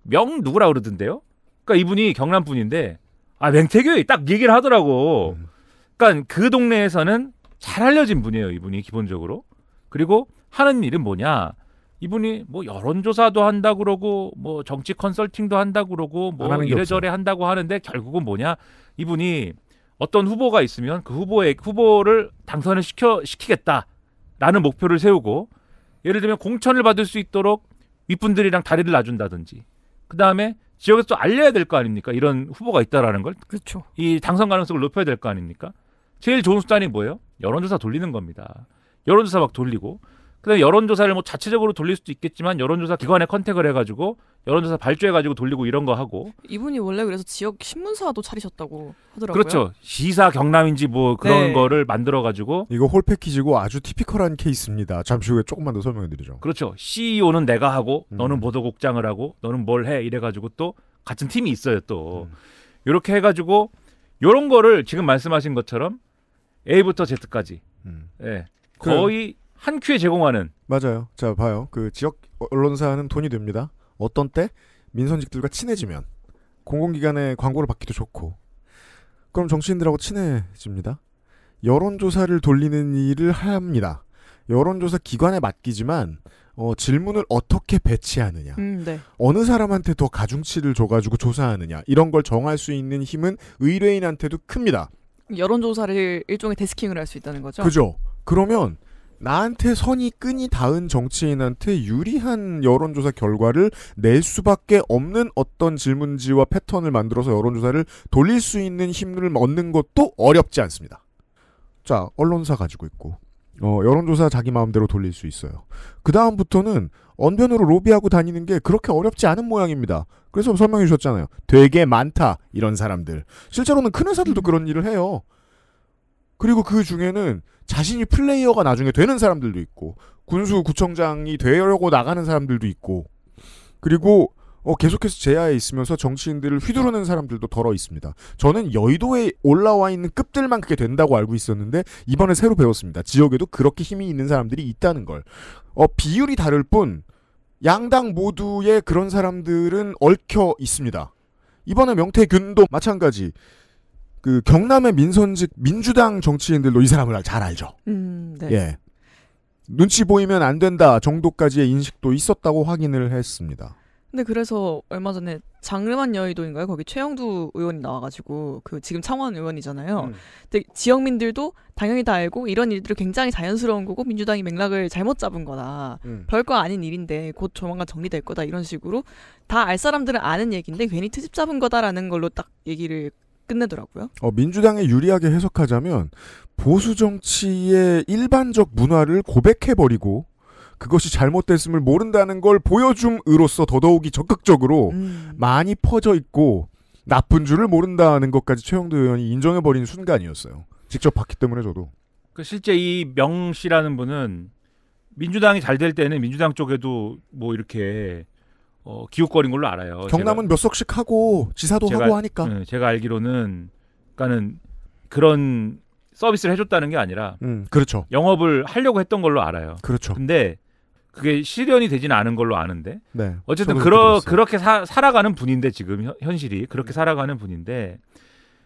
명 누구라 그러던데요? 그러니까 이분이 경남 분인데 아맹태교에딱 얘기를 하더라고. 그러니까 그 동네에서는 잘 알려진 분이에요. 이분이 기본적으로 그리고 하는 일은 뭐냐 이분이 뭐 여론조사도 한다 그러고 뭐 정치 컨설팅도 한다 그러고 뭐 이래저래 한다고 하는데 결국은 뭐냐 이분이 어떤 후보가 있으면 그 후보의 후보를 당선을 시켜 시키겠다라는 목표를 세우고 예를 들면 공천을 받을 수 있도록 윗분들이랑 다리를 놔준다든지 그 다음에 지역에서 또 알려야 될 거 아닙니까 이런 후보가 있다라는 걸 그렇죠 이 당선 가능성을 높여야 될 거 아닙니까 제일 좋은 수단이 뭐예요 여론조사 돌리는 겁니다 여론조사 막 돌리고 그 근데 여론조사를 뭐 자체적으로 돌릴 수도 있겠지만 여론조사 기관에 컨택을 해가지고 여론조사 발주해가지고 돌리고 이런 거 하고 이분이 원래 그래서 지역 신문사도 차리셨다고 하더라고요. 그렇죠. 시사 경남인지 뭐 그런 네. 거를 만들어가지고 이거 홀 패키지고 아주 티피컬한 케이스입니다. 잠시 후에 조금만 더 설명해드리죠. 그렇죠. CEO는 내가 하고 음. 너는 보도국장을 하고 너는 뭘 해 이래가지고 또 같은 팀이 있어요 또 음. 이렇게 해가지고 이런 거를 지금 말씀하신 것처럼 A부터 Z까지 음. 예. 그 거의 한 큐에 제공하는 맞아요. 자 봐요. 그 지역 언론사는 돈이 됩니다. 어떤 때 민선직들과 친해지면 공공기관의 광고를 받기도 좋고 그럼 정치인들하고 친해집니다. 여론조사를 돌리는 일을 합니다. 여론조사 기관에 맡기지만 어, 질문을 어떻게 배치하느냐, 음, 네. 어느 사람한테 더 가중치를 줘가지고 조사하느냐 이런 걸 정할 수 있는 힘은 의뢰인한테도 큽니다. 여론조사를 일종의 데스킹을 할 수 있다는 거죠. 그죠. 그러면 나한테 선이 끈이 닿은 정치인한테 유리한 여론조사 결과를 낼 수밖에 없는 어떤 질문지와 패턴을 만들어서 여론조사를 돌릴 수 있는 힘을 얻는 것도 어렵지 않습니다. 자, 언론사 가지고 있고, 어, 여론조사 자기 마음대로 돌릴 수 있어요. 그다음부터는 언변으로 로비하고 다니는 게 그렇게 어렵지 않은 모양입니다. 그래서 설명해 주셨잖아요. 되게 많다, 이런 사람들. 실제로는 큰 회사들도 그런 일을 해요. 그리고 그 중에는 자신이 플레이어가 나중에 되는 사람들도 있고 군수 구청장이 되려고 나가는 사람들도 있고 그리고 어, 계속해서 제야에 있으면서 정치인들을 휘두르는 사람들도 덜어 있습니다. 저는 여의도에 올라와 있는 급들만 그게 된다고 알고 있었는데 이번에 새로 배웠습니다. 지역에도 그렇게 힘이 있는 사람들이 있다는 걸. 어, 비율이 다를 뿐 양당 모두의 그런 사람들은 얽혀 있습니다. 이번에 명태균도 마찬가지 그 경남의 민선직 민주당 정치인들도 이 사람을 잘 알죠. 음, 네. 예. 눈치 보이면 안 된다 정도까지의 인식도 있었다고 확인을 했습니다. 근데 그래서 얼마 전에 장르만 여의도인가요? 거기 최영두 의원이 나와가지고 그 지금 창원 의원이잖아요. 음. 근데 지역민들도 당연히 다 알고 이런 일들이 굉장히 자연스러운 거고 민주당이 맥락을 잘못 잡은 거다. 음. 별거 아닌 일인데 곧 조만간 정리될 거다 이런 식으로 다 알 사람들은 아는 얘기인데 괜히 트집 잡은 거다라는 걸로 딱 얘기를 끝내더라고요. 어, 민주당에 유리하게 해석하자면 보수 정치의 일반적 문화를 고백해버리고 그것이 잘못됐음을 모른다는 걸 보여줌으로써 더더욱이 적극적으로 음. 많이 퍼져 있고 나쁜 줄을 모른다는 것까지 최영도 의원이 인정해버린 순간이었어요. 직접 봤기 때문에 저도. 그 실제 이명 씨라는 분은 민주당이 잘 될 때는 민주당 쪽에도 뭐 이렇게 어, 기웃거린 걸로 알아요. 경남은 제가, 몇 석씩 하고 지사도 제가, 하고 하니까. 음, 제가 알기로는 그러니까는 그런 서비스를 해줬다는 게 아니라, 음, 그렇죠. 영업을 하려고 했던 걸로 알아요. 그렇죠. 근데 그게 실현이 되지는 않은 걸로 아는데, 네, 어쨌든 그러 그렇게 사, 살아가는 분인데 지금 현, 실이 그렇게 음. 살아가는 분인데,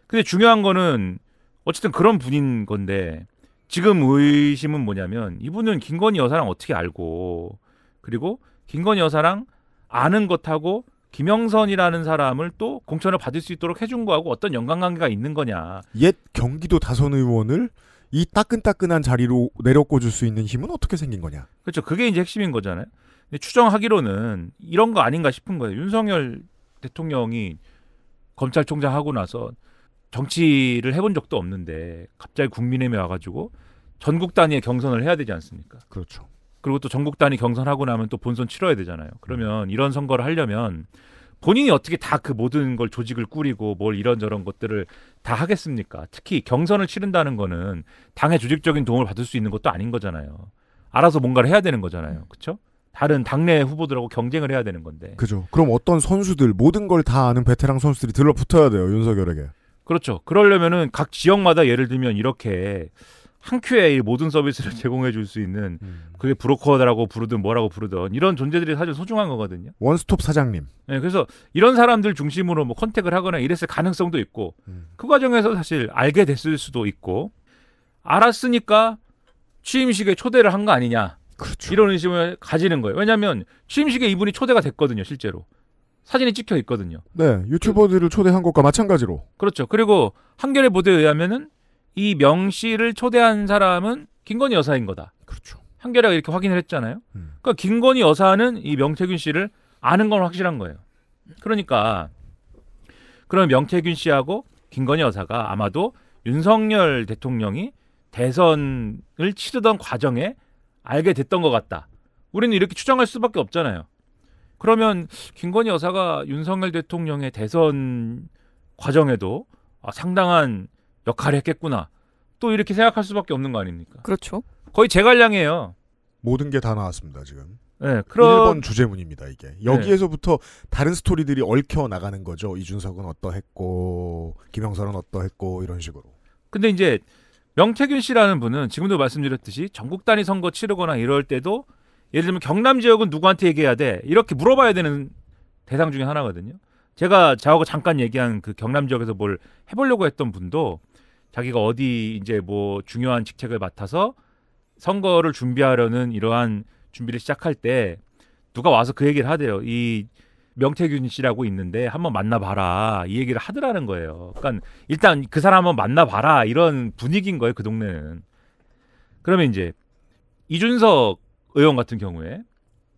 근데 중요한 거는 어쨌든 그런 분인 건데 지금 의심은 뭐냐면 이분은 김건희 여사랑 어떻게 알고 그리고 김건희 여사랑 아는 것하고 김영선이라는 사람을 또 공천을 받을 수 있도록 해준 거하고 어떤 연관관계가 있는 거냐. 옛 경기도 다선 의원을 이 따끈따끈한 자리로 내려꽂을 수 있는 힘은 어떻게 생긴 거냐. 그렇죠. 그게 이제 핵심인 거잖아요. 추정하기로는 이런 거 아닌가 싶은 거예요. 윤석열 대통령이 검찰총장 하고 나서 정치를 해본 적도 없는데 갑자기 국민의힘에 와가지고 전국 단위의 경선을 해야 되지 않습니까? 그렇죠. 그리고 또 전국 단위 경선하고 나면 또 본선 치러야 되잖아요. 그러면 이런 선거를 하려면 본인이 어떻게 다 그 모든 걸 조직을 꾸리고 뭘 이런저런 것들을 다 하겠습니까? 특히 경선을 치른다는 거는 당의 조직적인 도움을 받을 수 있는 것도 아닌 거잖아요. 알아서 뭔가를 해야 되는 거잖아요. 그렇죠? 다른 당내 후보들하고 경쟁을 해야 되는 건데. 그죠. 그럼 어떤 선수들 모든 걸 다 아는 베테랑 선수들이 들러붙어야 돼요 윤석열에게. 그렇죠. 그러려면은 각 지역마다 예를 들면 이렇게 한 큐에 모든 서비스를 음. 제공해 줄 수 있는 음. 그게 브로커라고 부르든 뭐라고 부르든 이런 존재들이 사실 소중한 거거든요. 원스톱 사장님. 네, 그래서 이런 사람들 중심으로 뭐 컨택을 하거나 이랬을 가능성도 있고 음. 그 과정에서 사실 알게 됐을 수도 있고 알았으니까 취임식에 초대를 한 거 아니냐. 그렇죠. 이런 의심을 가지는 거예요. 왜냐하면 취임식에 이분이 초대가 됐거든요, 실제로. 사진이 찍혀 있거든요. 네, 유튜버들을 초대한 것과 마찬가지로. 그렇죠. 그리고 한겨레 보도에 의하면은 이 명씨를 초대한 사람은 김건희 여사인 거다. 그렇죠. 한겨레가 이렇게 확인을 했잖아요. 음. 그러니까 김건희 여사는 이 명태균 씨를 아는 건 확실한 거예요. 그러니까 그럼 명태균 씨하고 김건희 여사가 아마도 윤석열 대통령이 대선을 치르던 과정에 알게 됐던 것 같다. 우리는 이렇게 추정할 수밖에 없잖아요. 그러면 김건희 여사가 윤석열 대통령의 대선 과정에도 아, 상당한 역할을 했겠구나. 또 이렇게 생각할 수밖에 없는 거 아닙니까? 그렇죠. 거의 제갈량이에요. 모든 게 다 나왔습니다 지금. 네, 그런 1번 주제문입니다 이게. 여기에서부터 네. 다른 스토리들이 얽혀 나가는 거죠. 이준석은 어떠했고 김영선은 어떠했고 이런 식으로. 근데 이제 명태균 씨라는 분은 지금도 말씀드렸듯이 전국 단위 선거 치르거나 이럴 때도 예를 들면 경남 지역은 누구한테 얘기해야 돼 이렇게 물어봐야 되는 대상 중에 하나거든요. 제가 저하고 잠깐 얘기한 그 경남 지역에서 뭘 해보려고 했던 분도 자기가 어디 이제 뭐 중요한 직책을 맡아서 선거를 준비하려는 이러한 준비를 시작할 때 누가 와서 그 얘기를 하대요. 이 명태균 씨라고 있는데 한번 만나봐라 이 얘기를 하더라는 거예요. 그러니까 일단 그 사람 한번 만나봐라 이런 분위기인 거예요 그 동네는. 그러면 이제 이준석 의원 같은 경우에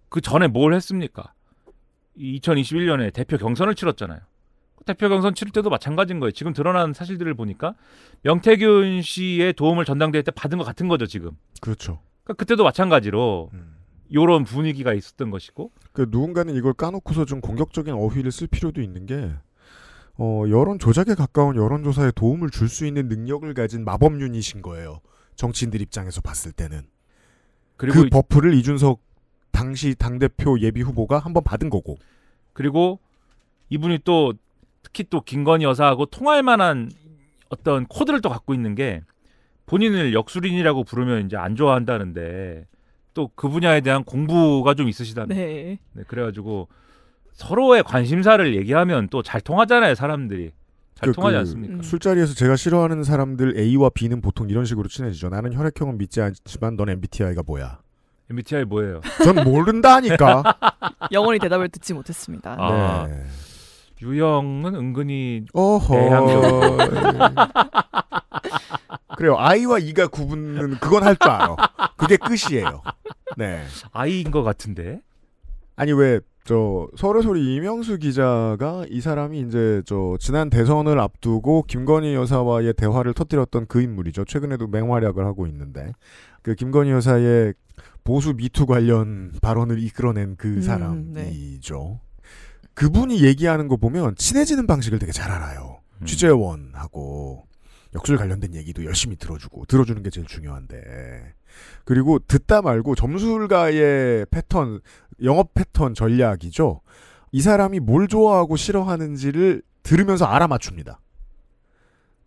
그 전에 뭘 했습니까? 2021년에 대표 경선을 치렀잖아요. 그 대표 경선 치를 때도 마찬가지인 거예요. 지금 드러난 사실들을 보니까 명태균 씨의 도움을 전당대회 때 받은 것 같은 거죠 지금. 그렇죠. 그러니까 그때도 마찬가지로 이런 음. 분위기가 있었던 것이고. 그 누군가는 이걸 까놓고서 좀 공격적인 어휘를 쓸 필요도 있는 게 어, 여론 조작에 가까운 여론조사에 도움을 줄 수 있는 능력을 가진 마법 유이신 거예요. 정치인들 입장에서 봤을 때는. 그리고 그 버프를 이준석 당시 당대표 예비 후보가 한번 받은 거고. 그리고 이분이 또 특히 또 김건희 여사하고 통할 만한 어떤 코드를 또 갖고 있는 게 본인을 역술인이라고 부르면 이제 안 좋아한다는데 또 그 분야에 대한 공부가 좀 있으시다면 네. 네, 그래가지고 서로의 관심사를 얘기하면 또 잘 통하잖아요 사람들이 잘 그, 통하지 그 않습니까? 음. 술자리에서 제가 싫어하는 사람들 A와 B는 보통 이런 식으로 친해지죠. 나는 혈액형은 믿지 않지만 넌 MBTI가 뭐야? MBTI 뭐예요? 전 모른다니까. 영원히 대답을 듣지 못했습니다. 아, 네. 유형은 은근히 대향 그래요. I와 E가 구분은 그건 할줄 알아. 그게 끝이에요. 네. I인 것 같은데. 아니 왜저 서울의소리 이명수 기자가 이 사람이 이제 저 지난 대선을 앞두고 김건희 여사와의 대화를 터뜨렸던 그 인물이죠. 최근에도 맹활약을 하고 있는데 그 김건희 여사의 보수 미투 관련 발언을 이끌어낸 그 음, 사람이죠. 네. 그분이 얘기하는 거 보면 친해지는 방식을 되게 잘 알아요. 음. 취재원하고 역술 관련된 얘기도 열심히 들어주고 들어주는 게 제일 중요한데 그리고 듣다 말고 점술가의 패턴, 영업 패턴 전략이죠. 이 사람이 뭘 좋아하고 싫어하는지를 들으면서 알아맞춥니다.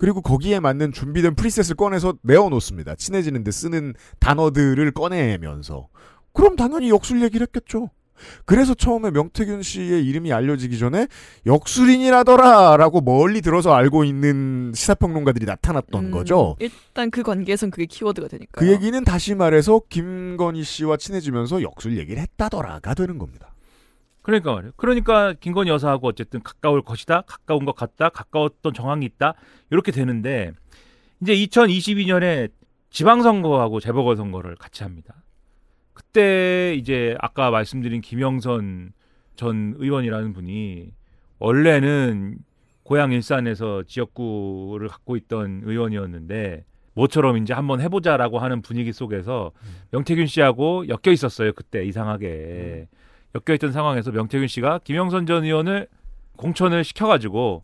그리고 거기에 맞는 준비된 프리셋을 꺼내서 내어놓습니다. 친해지는데 쓰는 단어들을 꺼내면서. 그럼 당연히 역술 얘기를 했겠죠. 그래서 처음에 명태균 씨의 이름이 알려지기 전에 역술인이라더라라고 멀리 들어서 알고 있는 시사평론가들이 나타났던 음, 거죠. 일단 그 관계에선 그게 키워드가 되니까. 그 얘기는 다시 말해서 김건희 씨와 친해지면서 역술 얘기를 했다더라가 되는 겁니다. 그러니까 말이에요. 그러니까 김건 여사하고 어쨌든 가까울 것이다, 가까운 것 같다, 가까웠던 정황이 있다 이렇게 되는데 이제 2022년에 지방선거하고 재보궐선거를 같이 합니다. 그때 이제 아까 말씀드린 김영선 전 의원이라는 분이 원래는 고향 일산에서 지역구를 갖고 있던 의원이었는데 모처럼 이제 한번 해보자라고 하는 분위기 속에서 음. 명태균 씨하고 엮여 있었어요 그때 이상하게 음. 엮여있던 상황에서 명태균 씨가 김영선 전 의원을 공천을 시켜가지고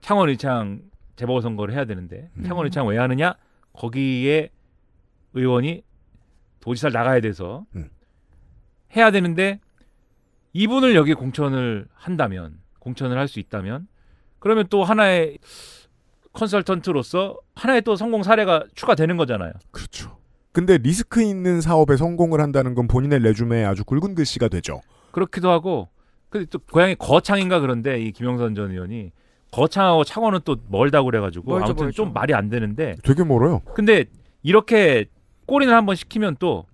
창원 의창 재보궐선거를 해야 되는데 음. 창원 의창 왜 하느냐 거기에 의원이 도지사를 나가야 돼서 음. 해야 되는데 이분을 여기 공천을 한다면 공천을 할 수 있다면 그러면 또 하나의 컨설턴트로서 하나의 또 성공 사례가 추가되는 거잖아요. 그렇죠. 근데 리스크 있는 사업에 성공을 한다는 건 본인의 레주메에 아주 굵은 글씨가 되죠. 그렇기도 하고 근데 또 고향이 거창인가 그런데 이 김영선 전 의원이 거창하고 창원은또 멀다고 그래가지고 멀죠, 아무튼 멀죠. 좀 말이 안 되는데 되게 멀어요. 근데 이렇게 꼬리를 한번 시키면 또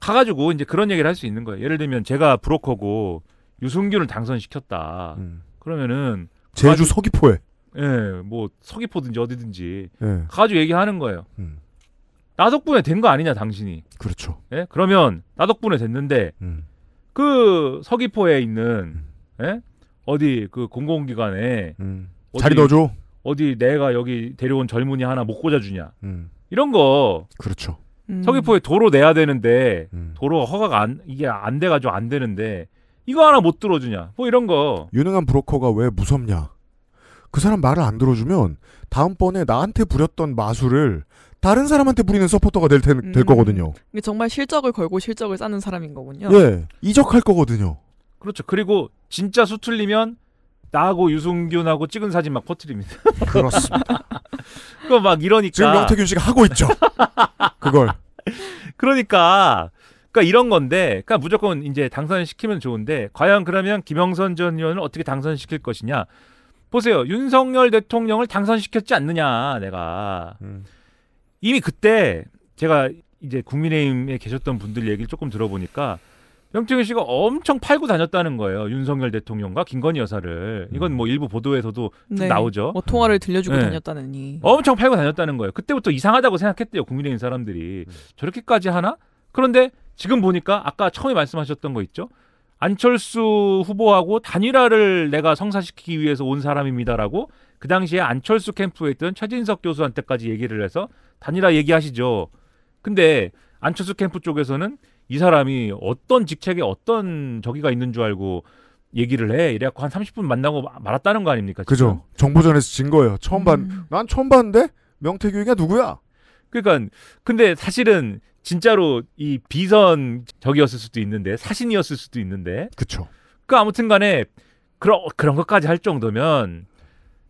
가가지고 이제 그런 얘기를 할 수 있는 거예요. 예를 들면 제가 브로커고 유승균을 당선시켰다. 음. 그러면은 제주 가가지고- 서귀포에. 예, 뭐 서귀포든지 어디든지 예. 가가지고 얘기하는 거예요. 음. 나 덕분에 된 거 아니냐 당신이. 그렇죠. 예? 그러면 나 덕분에 됐는데 음. 그 서귀포에 있는 에? 예? 어디 그 공공기관에 음. 어디, 자리 넣어줘. 어디 내가 여기 데려온 젊은이 하나 못 꽂아주냐. 음. 이런 거. 그렇죠. 음. 서귀포에 도로 내야 되는데 음. 도로가 허가가 안 이게 안 돼가지고 안 되는데 이거 하나 못 들어주냐. 뭐 이런 거. 유능한 브로커가 왜 무섭냐. 그 사람 말을 안 들어주면 다음번에 나한테 부렸던 마술을 다른 사람한테 부리는 서포터가 될, 될 음. 거거든요. 정말 실적을 걸고 실적을 쌓는 사람인 거군요. 예, 이적할 거거든요. 그렇죠. 그리고 진짜 수틀리면 나하고 유승균하고 찍은 사진 막 퍼뜨립니다. 그렇습니다. 그거 막 이러니까 지금 명태균 씨가 하고 있죠. 그걸. 그러니까 그러니까 이런 건데, 그러니까 무조건 이제 당선시키면 좋은데 과연 그러면 김영선 전 의원을 어떻게 당선시킬 것이냐? 보세요, 윤석열 대통령을 당선시켰지 않느냐, 내가. 음. 이미 그때 제가 이제 국민의힘에 계셨던 분들 얘기를 조금 들어보니까 명태균 씨가 엄청 팔고 다녔다는 거예요. 윤석열 대통령과 김건희 여사를. 이건 음. 뭐 일부 보도에서도 네. 나오죠. 뭐 통화를 들려주고 네. 다녔다느니. 엄청 팔고 다녔다는 거예요. 그때부터 이상하다고 생각했대요. 국민의힘 사람들이. 음. 저렇게까지 하나? 그런데 지금 보니까 아까 처음에 말씀하셨던 거 있죠. 안철수 후보하고 단일화를 내가 성사시키기 위해서 온 사람입니다라고 그 당시에 안철수 캠프에 있던 최진석 교수한테까지 얘기를 해서 단일화 얘기하시죠. 근데 안철수 캠프 쪽에서는 이 사람이 어떤 직책에 어떤 저기가 있는 줄 알고 얘기를 해. 이래갖고 한 30분 만나고 말았다는 거 아닙니까? 그죠. 정보전에서 진 거예요. 처음 음. 반, 난 처음 봤는데? 명태교육이 누구야? 그러니까 근데 사실은 진짜로 이 비선 적이었을 수도 있는데 사신이었을 수도 있는데. 그렇죠. 그 아무튼간에 그런 그런 것까지 할 정도면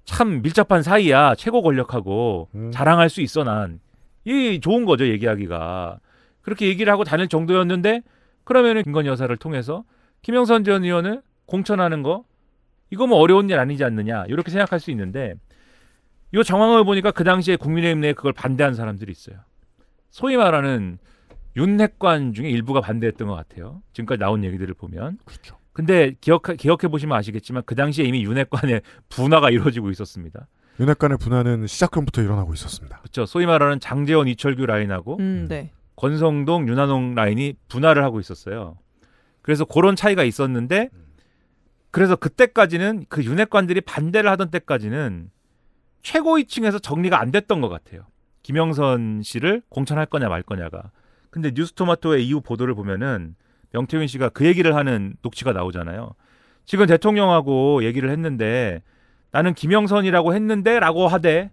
참 밀접한 사이야 최고 권력하고 음. 자랑할 수 있어 난. 이 좋은 거죠 얘기하기가 그렇게 얘기를 하고 다닐 정도였는데 그러면은 김건 여사를 통해서 김영선 전 의원을 공천하는 거 이거 뭐 어려운 일 아니지 않느냐 이렇게 생각할 수 있는데 이 정황을 보니까 그 당시에 국민의힘 내에 그걸 반대한 사람들이 있어요. 소위 말하는 윤핵관 중에 일부가 반대했던 것 같아요. 지금까지 나온 얘기들을 보면. 그렇죠. 근데 기억 기억해 보시면 아시겠지만 그 당시에 이미 윤핵관의 분화가 이루어지고 있었습니다. 윤핵관의 분화는 시작전부터 일어나고 있었습니다. 그렇죠. 소위 말하는 장재원 이철규 라인하고 음, 음, 네. 권성동 윤한홍 라인이 분화를 하고 있었어요. 그래서 그런 차이가 있었는데 음. 그래서 그때까지는 그 윤핵관들이 반대를 하던 때까지는 최고위층에서 정리가 안 됐던 것 같아요. 김영선 씨를 공천할 거냐 말 거냐가. 근데 뉴스토마토의 이후 보도를 보면은 명태균 씨가 그 얘기를 하는 녹취가 나오잖아요. 지금 대통령하고 얘기를 했는데 나는 김영선이라고 했는데라고 하되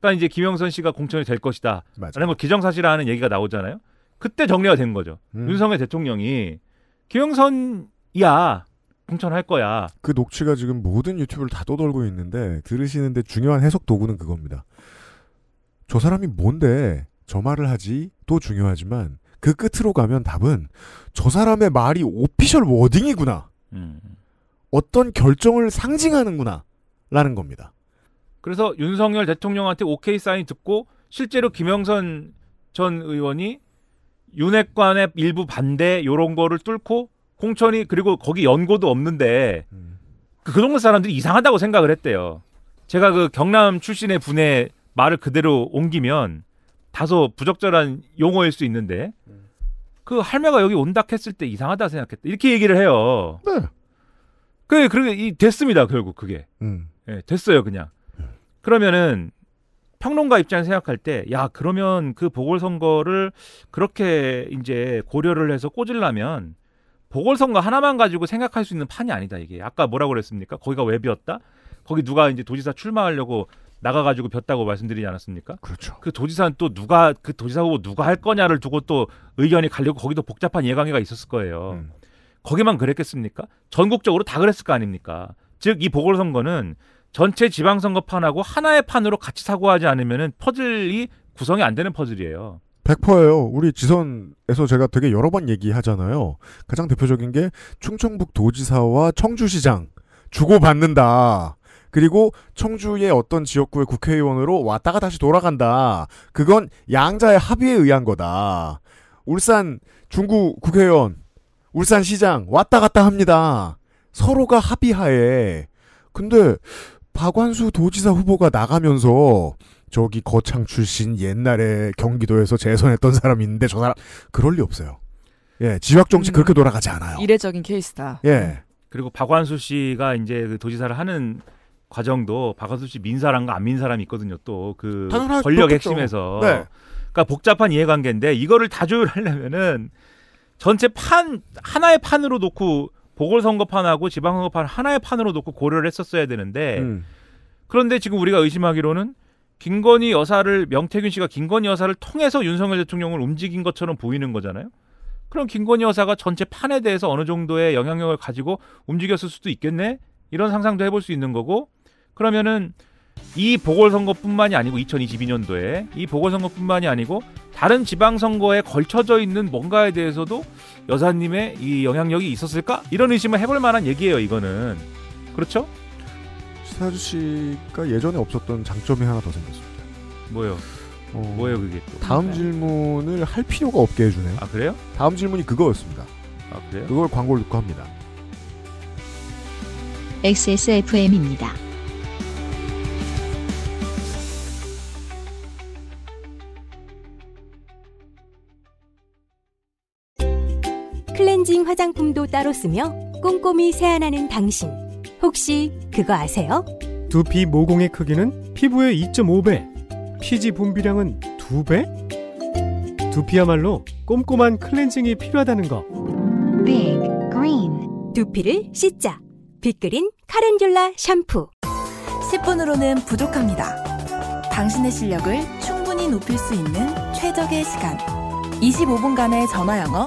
그러니까 이제 김영선 씨가 공천이 될 것이다. 라는 뭐 기정사실화하는 얘기가 나오잖아요. 그때 정리가 된 거죠. 음. 윤석열 대통령이 김영선이야 공천할 거야. 그 녹취가 지금 모든 유튜브를 다 떠돌고 있는데 들으시는데 중요한 해석 도구는 그겁니다. 저 사람이 뭔데 저 말을 하지또 중요하지만 그 끝으로 가면 답은 저 사람의 말이 오피셜 워딩이구나. 음. 어떤 결정을 상징하는구나. 라는 겁니다. 그래서 윤석열 대통령한테 오케이 사인 듣고 실제로 김영선 전 의원이 윤핵관의 일부 반대 요런 거를 뚫고 공천이 그리고 거기 연고도 없는데 음. 그 동네 그 사람들이 이상하다고 생각을 했대요. 제가 그 경남 출신의 분의 말을 그대로 옮기면 다소 부적절한 용어일 수 있는데 그 할매가 여기 온다 했을 때 이상하다 생각했다 이렇게 얘기를 해요. 네. 그게 그렇게 이 됐습니다 결국 그게 음. 예, 됐어요 그냥. 예. 그러면은 평론가 입장 생각할 때 야 그러면 그 보궐선거를 그렇게 이제 고려를 해서 꽂으려면 보궐선거 하나만 가지고 생각할 수 있는 판이 아니다 이게 아까 뭐라고 그랬습니까 거기가 웹이었다 거기 누가 이제 도지사 출마하려고 나가가지고 뵀다고 말씀드리지 않았습니까? 그렇죠. 그 도지사는 또 누가 그 도지사 후보 누가 할 거냐를 두고 또 의견이 갈리고 거기도 복잡한 예관계가 있었을 거예요. 음. 거기만 그랬겠습니까? 전국적으로 다 그랬을 거 아닙니까? 즉 이 보궐선거는 전체 지방선거 판하고 하나의 판으로 같이 사고하지 않으면 퍼즐이 구성이 안 되는 퍼즐이에요. 100%예요. 우리 지선에서 제가 되게 여러 번 얘기하잖아요. 가장 대표적인 게 충청북 도지사와 청주시장 주고받는다. 그리고 청주의 어떤 지역구의 국회의원으로 왔다가 다시 돌아간다. 그건 양자의 합의에 의한 거다. 울산 중구 국회의원, 울산 시장 왔다 갔다 합니다. 서로가 합의하에. 근데 박완수 도지사 후보가 나가면서 저기 거창 출신 옛날에 경기도에서 재선했던 사람이 있는데 저 사람 그럴 리 없어요. 예, 지역 정치 음, 그렇게 돌아가지 않아요. 이례적인 케이스다. 예. 음. 그리고 박완수 씨가 이제 그 도지사를 하는 과정도 박한수 씨민사랑과안 민사람이 있거든요. 또 그 권력 그렇겠죠. 핵심에서. 네. 그러니까 복잡한 이해관계인데 이거를 다 조율하려면은 전체 판 하나의 판으로 놓고 보궐선거판하고 지방선거판 하나의 판으로 놓고 고려를 했었어야 되는데 음. 그런데 지금 우리가 의심하기로는 김건희 여사를 명태균 씨가 김건희 여사를 통해서 윤석열 대통령을 움직인 것처럼 보이는 거잖아요. 그럼 김건희 여사가 전체 판에 대해서 어느 정도의 영향력을 가지고 움직였을 수도 있겠네. 이런 상상도 해볼 수 있는 거고 그러면은 이 보궐선거뿐만이 아니고 2022년도에 이 보궐선거뿐만이 아니고 다른 지방선거에 걸쳐져 있는 뭔가에 대해서도 여사님의 이 영향력이 있었을까? 이런 의심을 해볼 만한 얘기예요. 이거는 그렇죠? 시사주 씨가 예전에 없었던 장점이 하나 더 생겼습니다. 뭐요? 어, 뭐예요 그게? 또? 다음 네. 질문을 할 필요가 없게 해주네요. 아 그래요? 다음 질문이 그거였습니다. 아 그래요? 그걸 광고를 듣고 합니다. XSFM입니다. 클렌징 화장품도 따로 쓰며 꼼꼼히 세안하는 당신. 혹시 그거 아세요? 두피 모공의 크기는 피부의 2.5배, 피지 분비량은 2배? 두피야말로 꼼꼼한 클렌징이 필요하다는 거. Big Green. 두피를 씻자. 빅그린 카렌듈라 샴푸. 10분으로는 부족합니다. 당신의 실력을 충분히 높일 수 있는 최적의 시간. 25분간의 전화 영어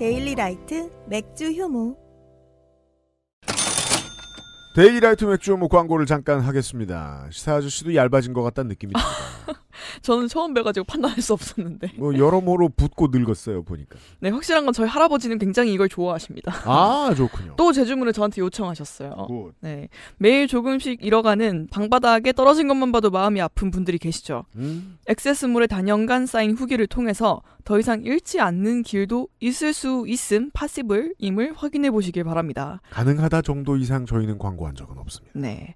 데일리라이트 맥주 효모 데일리라이트 맥주 효모 광고를 잠깐 하겠습니다. 시사 아저씨도 얇아진 것 같다는 느낌이 듭니다. 저는 처음 뵈가지고 판단할 수 없었는데. 뭐 여러모로 붓고 늙었어요 보니까. 네 확실한 건 저희 할아버지는 굉장히 이걸 좋아하십니다. 아 좋군요. 또 제주문을 저한테 요청하셨어요. 굿. 네 매일 조금씩 잃어가는 방바닥에 떨어진 것만 봐도 마음이 아픈 분들이 계시죠. 음. 액세스몰의 단연간 쌓인 후기를 통해서 더 이상 잃지 않는 길도 있을 수 있음 파시블임을 확인해 보시길 바랍니다. 가능하다 정도 이상 저희는 광고한 적은 없습니다. 네.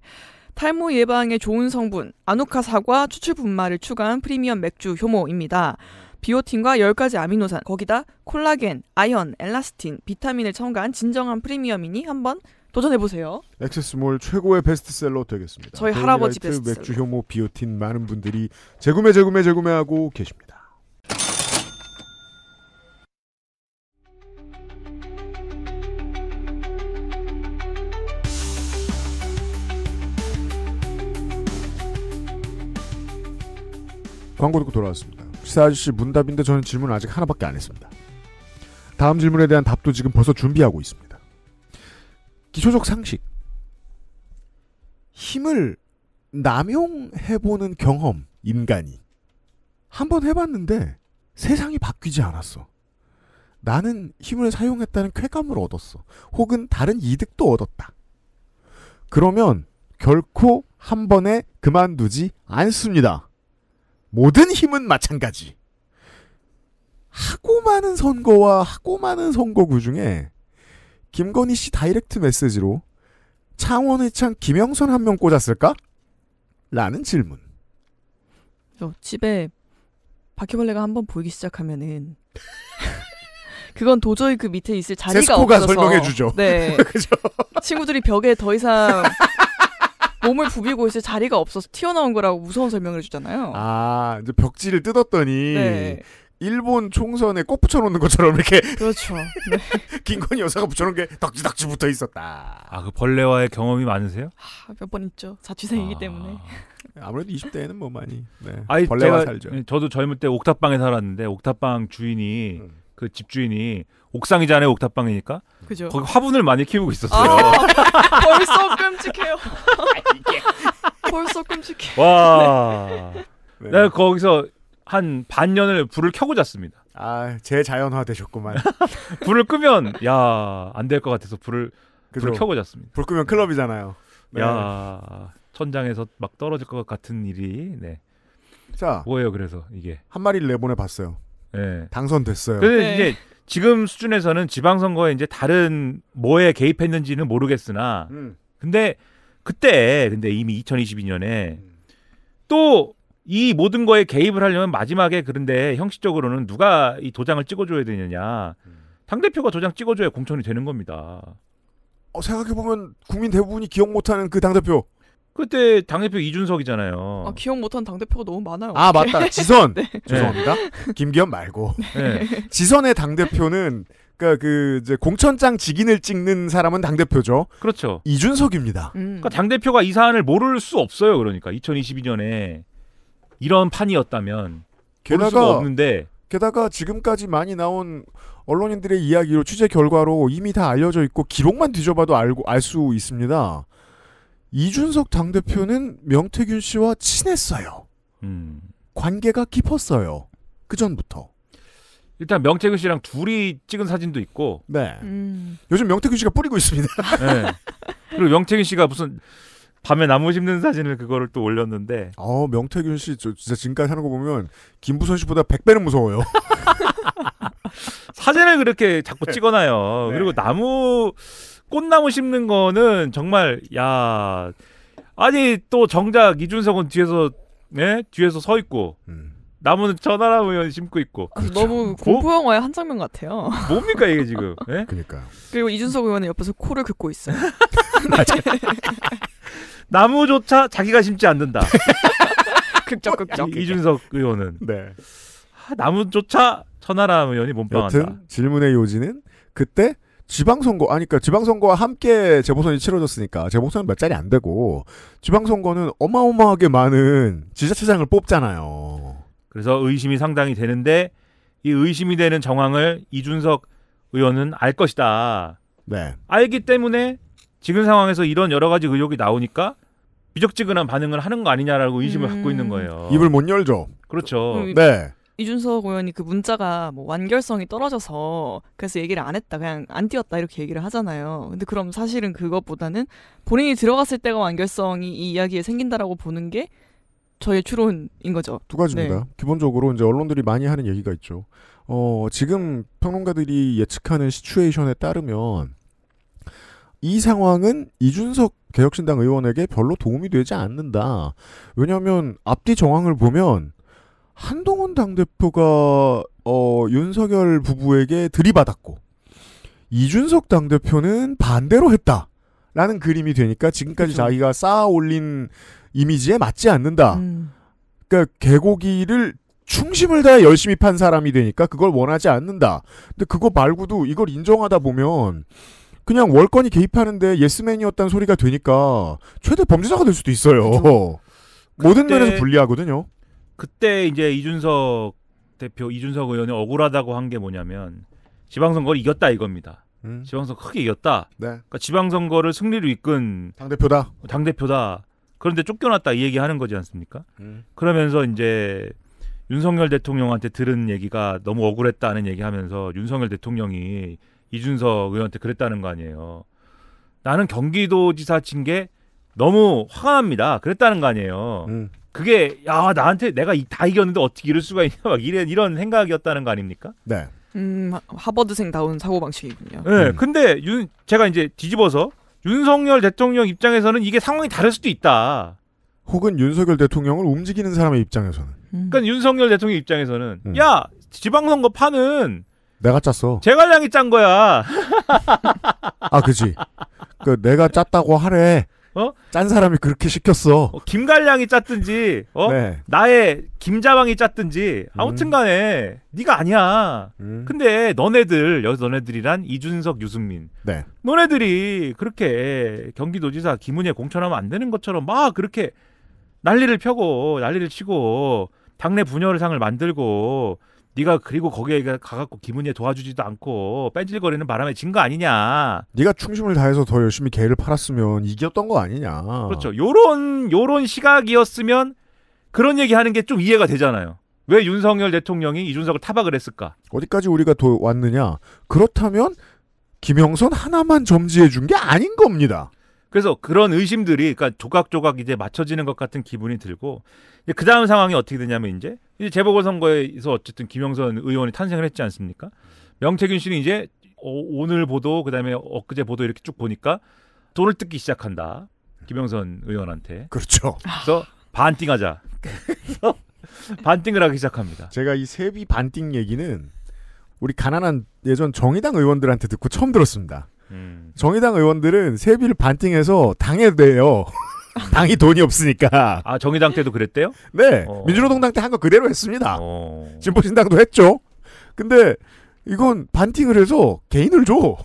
탈모 예방에 좋은 성분 아누카 사과 추출 분말을 추가한 프리미엄 맥주 효모입니다. 비오틴과 10가지 아미노산, 거기다 콜라겐, 아연, 엘라스틴, 비타민을 첨가한 진정한 프리미엄이니 한번 도전해보세요. 액세스몰 최고의 베스트셀러 되겠습니다. 저희 할아버지 베스트셀러. 맥주 효모 비오틴 많은 분들이 재구매 재구매 재구매하고 계십니다. 광고 듣고 돌아왔습니다. 시사 아저씨 문답인데 저는 질문 아직 하나밖에 안 했습니다. 다음 질문에 대한 답도 지금 벌써 준비하고 있습니다. 기초적 상식. 힘을 남용해보는 경험, 인간이. 한 번 해봤는데 세상이 바뀌지 않았어. 나는 힘을 사용했다는 쾌감을 얻었어. 혹은 다른 이득도 얻었다. 그러면 결코 한 번에 그만두지 않습니다. 모든 힘은 마찬가지. 하고 많은 선거와 하고 많은 선거구 중에 김건희 씨 다이렉트 메시지로 창원의창 김영선 한 명 꽂았을까? 라는 질문. 집에 바퀴벌레가 한 번 보이기 시작하면은 그건 도저히 그 밑에 있을 자리가 없어서. 세스코가 설명해 주죠. 네. 친구들이 벽에 더 이상 몸을 부비고 있을 자리가 없어서 튀어나온 거라고 무서운 설명을 해주잖아요. 아, 이제 벽지를 뜯었더니 네. 일본 총선에 꽃 붙여놓는 것처럼 이렇게 그렇죠. 네. 김건희 여사가 붙여놓은 게 덕지덕지 붙어 있었다. 아, 그 벌레와의 경험이 많으세요? 아, 몇번 있죠. 자취생이기 아. 때문에. 아무래도 20대에는 뭐 많이 네. 아니, 벌레와 제가, 살죠. 저도 젊을 때 옥탑방에 살았는데 옥탑방 주인이 음. 그 집주인이 옥상이잖아요 옥탑방이니까 그죠. 거기 화분을 많이 키우고 있었어요 아, 벌써 끔찍해요 이게 벌써 끔찍해. 와. 네. 내가 거기서 한 반년을 불을 켜고 잤습니다. 아, 재자연화 되셨구만. 불을 끄면 야, 안 될 것 같아서 불을 그죠? 불을 켜고 잤습니다. 불 끄면 클럽이잖아요. 네. 야, 천장에서 막 떨어질 것 같은 일이 네. 자, 뭐예요? 그래서 이게 한 마리를 내보내 봤어요. 네. 당선됐어요. 근데 네. 이제 지금 수준에서는 지방선거에 이제 다른 뭐에 개입했는지는 모르겠으나, 음. 근데 그때 근데 이미 2022년에 음. 또이 모든 거에 개입을 하려면 마지막에 그런데 형식적으로는 누가 이 도장을 찍어줘야 되느냐 음. 당 대표가 도장 찍어줘야 공천이 되는 겁니다. 어, 생각해 보면 국민 대부분이 기억 못하는 그당 대표 그때 당대표 이준석이잖아요. 아, 기억 못한 당대표가 너무 많아요. 아 맞다 지선 네. 죄송합니다 네. 김기현 말고 네. 지선의 당 대표는 그러니까 그 이제 공천장 직인을 찍는 사람은 당 대표죠. 그렇죠. 이준석입니다. 음. 그러니까 당 대표가 이 사안을 모를 수 없어요. 그러니까 2022년에 이런 판이었다면 모를 수가 없는데 게다가 지금까지 많이 나온 언론인들의 이야기로 취재 결과로 이미 다 알려져 있고 기록만 뒤져봐도 알고 알 수 있습니다. 이준석 당 대표는 명태균 씨와 친했어요. 음. 관계가 깊었어요. 그 전부터. 일단 명태균 씨랑 둘이 찍은 사진도 있고. 네. 음. 요즘 명태균 씨가 뿌리고 있습니다. 네. 그리고 명태균 씨가 무슨 밤에 나무 심는 사진을 그거를 또 올렸는데. 어, 명태균 씨저 진짜 지금까지 하는 거 보면 김부선 씨보다 백배는 무서워요. 사진을 그렇게 자꾸 찍어놔요. 네. 그리고 나무 꽃나무 심는 거는 정말 야 아니 또 정작 이준석은 뒤에서 네? 뒤에서 서 있고 음. 나무는 전하라면 심고 있고. 아, 그렇죠. 너무 뭐? 공포 영화의 한 장면 같아요. 뭡니까 이게 지금? 네? 그러니까 그리고 이준석 의원은 옆에서 코를 긋고 있어요. 아, 나무조차 자기가 심지 않는다. 극적 극적. 이, 이준석 의원은. 네. 하, 아, 나무조차 천하람 의원이 몸빵한다. 여튼 질문의 요지는 그때 지방선거 아니까 그러니까 니까 지방선거와 함께 재보선이 치러졌으니까 재보선은 몇 자리 안 되고 지방선거는 어마어마하게 많은 지자체장을 뽑잖아요. 그래서 의심이 상당히 되는데 이 의심이 되는 정황을 이준석 의원은 알 것이다. 네. 알기 때문에 지금 상황에서 이런 여러 가지 의혹이 나오니까 비적지근한 반응을 하는 거 아니냐라고 의심을 음... 갖고 있는 음. 거예요. 입을 못 열죠. 그렇죠. 음, 네. 이준석 의원이 그 문자가 뭐 완결성이 떨어져서 그래서 얘기를 안 했다 그냥 안 띄웠다 이렇게 얘기를 하잖아요 근데 그럼 사실은 그것보다는 본인이 들어갔을 때가 완결성이 이 이야기에 생긴다라고 보는 게 저의 추론인 거죠. 두 가지입니다. 네. 기본적으로 이제 언론들이 많이 하는 얘기가 있죠. 어, 지금 평론가들이 예측하는 시츄에이션에 따르면 이 상황은 이준석 개혁신당 의원에게 별로 도움이 되지 않는다. 왜냐하면 앞뒤 정황을 보면 한동훈 당대표가 어, 윤석열 부부에게 들이받았고 이준석 당대표는 반대로 했다. 라는 그림이 되니까 지금까지 그렇죠. 자기가 쌓아 올린 이미지에 맞지 않는다. 음. 그러니까 개고기를 충심을 다해 열심히 판 사람이 되니까 그걸 원하지 않는다. 근데 그거 말고도 이걸 인정하다 보면 그냥 월권이 개입하는데 예스맨이었다는 소리가 되니까 최대 범죄자가 될 수도 있어요. 그렇죠. 모든 그때, 면에서 불리하거든요. 그때 이제 이준석 대표, 이준석 의원이 억울하다고 한 게 뭐냐면 지방선거를 이겼다 이겁니다. 음. 지방선거 크게 이겼다. 네. 그러니까 지방선거를 승리로 이끈 당대표다. 당대표다. 그런데 쫓겨났다 이 얘기 하는 거지 않습니까? 음. 그러면서 이제 윤석열 대통령한테 들은 얘기가 너무 억울했다는 얘기 하면서 윤석열 대통령이 이준석 의원한테 그랬다는 거 아니에요. 나는 경기도지사 친게 너무 화가 납니다. 그랬다는 거 아니에요. 음. 그게 야 나한테 내가 이, 다 이겼는데 어떻게 이럴 수가 있냐 막 이런 이런 생각이었다는 거 아닙니까? 네. 음 하버드생다운 사고 방식이군요. 네. 음. 근데 윤 제가 이제 뒤집어서 윤석열 대통령 입장에서는 이게 상황이 다를 수도 있다. 혹은 윤석열 대통령을 움직이는 사람의 입장에서는. 음. 그러니까 윤석열 대통령 입장에서는 음. 야 지방선거 파는 내가 짰어. 제갈량이 짠 거야. 아, 그지. 그 내가 짰다고 하래. 어? 짠 사람이 그렇게 시켰어. 어, 김갈량이 짰든지, 어? 네. 나의 김자왕이 짰든지, 아무튼간에 음. 네가 아니야. 음. 근데 너네들 여기서 너네들이란 이준석, 유승민, 네. 너네들이 그렇게 경기도지사 김은혜 공천하면 안 되는 것처럼 막 그렇게 난리를 펴고 난리를 치고 당내 분열상을 만들고 네가 그리고 거기에 가갖고 김은혜 도와주지도 않고 뺀질거리는 바람에 진 거 아니냐. 네가 충심을 다해서 더 열심히 개를 팔았으면 이겼던 거 아니냐. 그렇죠. 요런 요런 시각이었으면 그런 얘기하는 게 좀 이해가 되잖아요. 왜 윤석열 대통령이 이준석을 타박을 했을까? 어디까지 우리가 도 왔느냐? 그렇다면 김영선 하나만 점지해 준 게 아닌 겁니다. 그래서 그런 의심들이 그러니까 조각조각 이제 맞춰지는 것 같은 기분이 들고 그 다음 상황이 어떻게 되냐면 이제 이제 재보궐선거에서 어쨌든 김영선 의원이 탄생을 했지 않습니까? 명태균 씨는 이제 어, 오늘 보도 그다음에 엊그제 보도 이렇게 쭉 보니까 돈을 뜯기 시작한다. 김영선 의원한테. 그렇죠. 그래서 반띵하자. 그래서 반띵을 하기 시작합니다. 제가 이 세비 반띵 얘기는 우리 가난한 예전 정의당 의원들한테 듣고 처음 들었습니다. 음. 정의당 의원들은 세비를 반띵해서 당에 대요 당이 돈이 없으니까. 아 정의당 때도 그랬대요? 네. 어. 민주노동당 때 한 거 그대로 했습니다. 어. 진보신당도 했죠. 근데 이건 반팅을 해서 개인을 줘.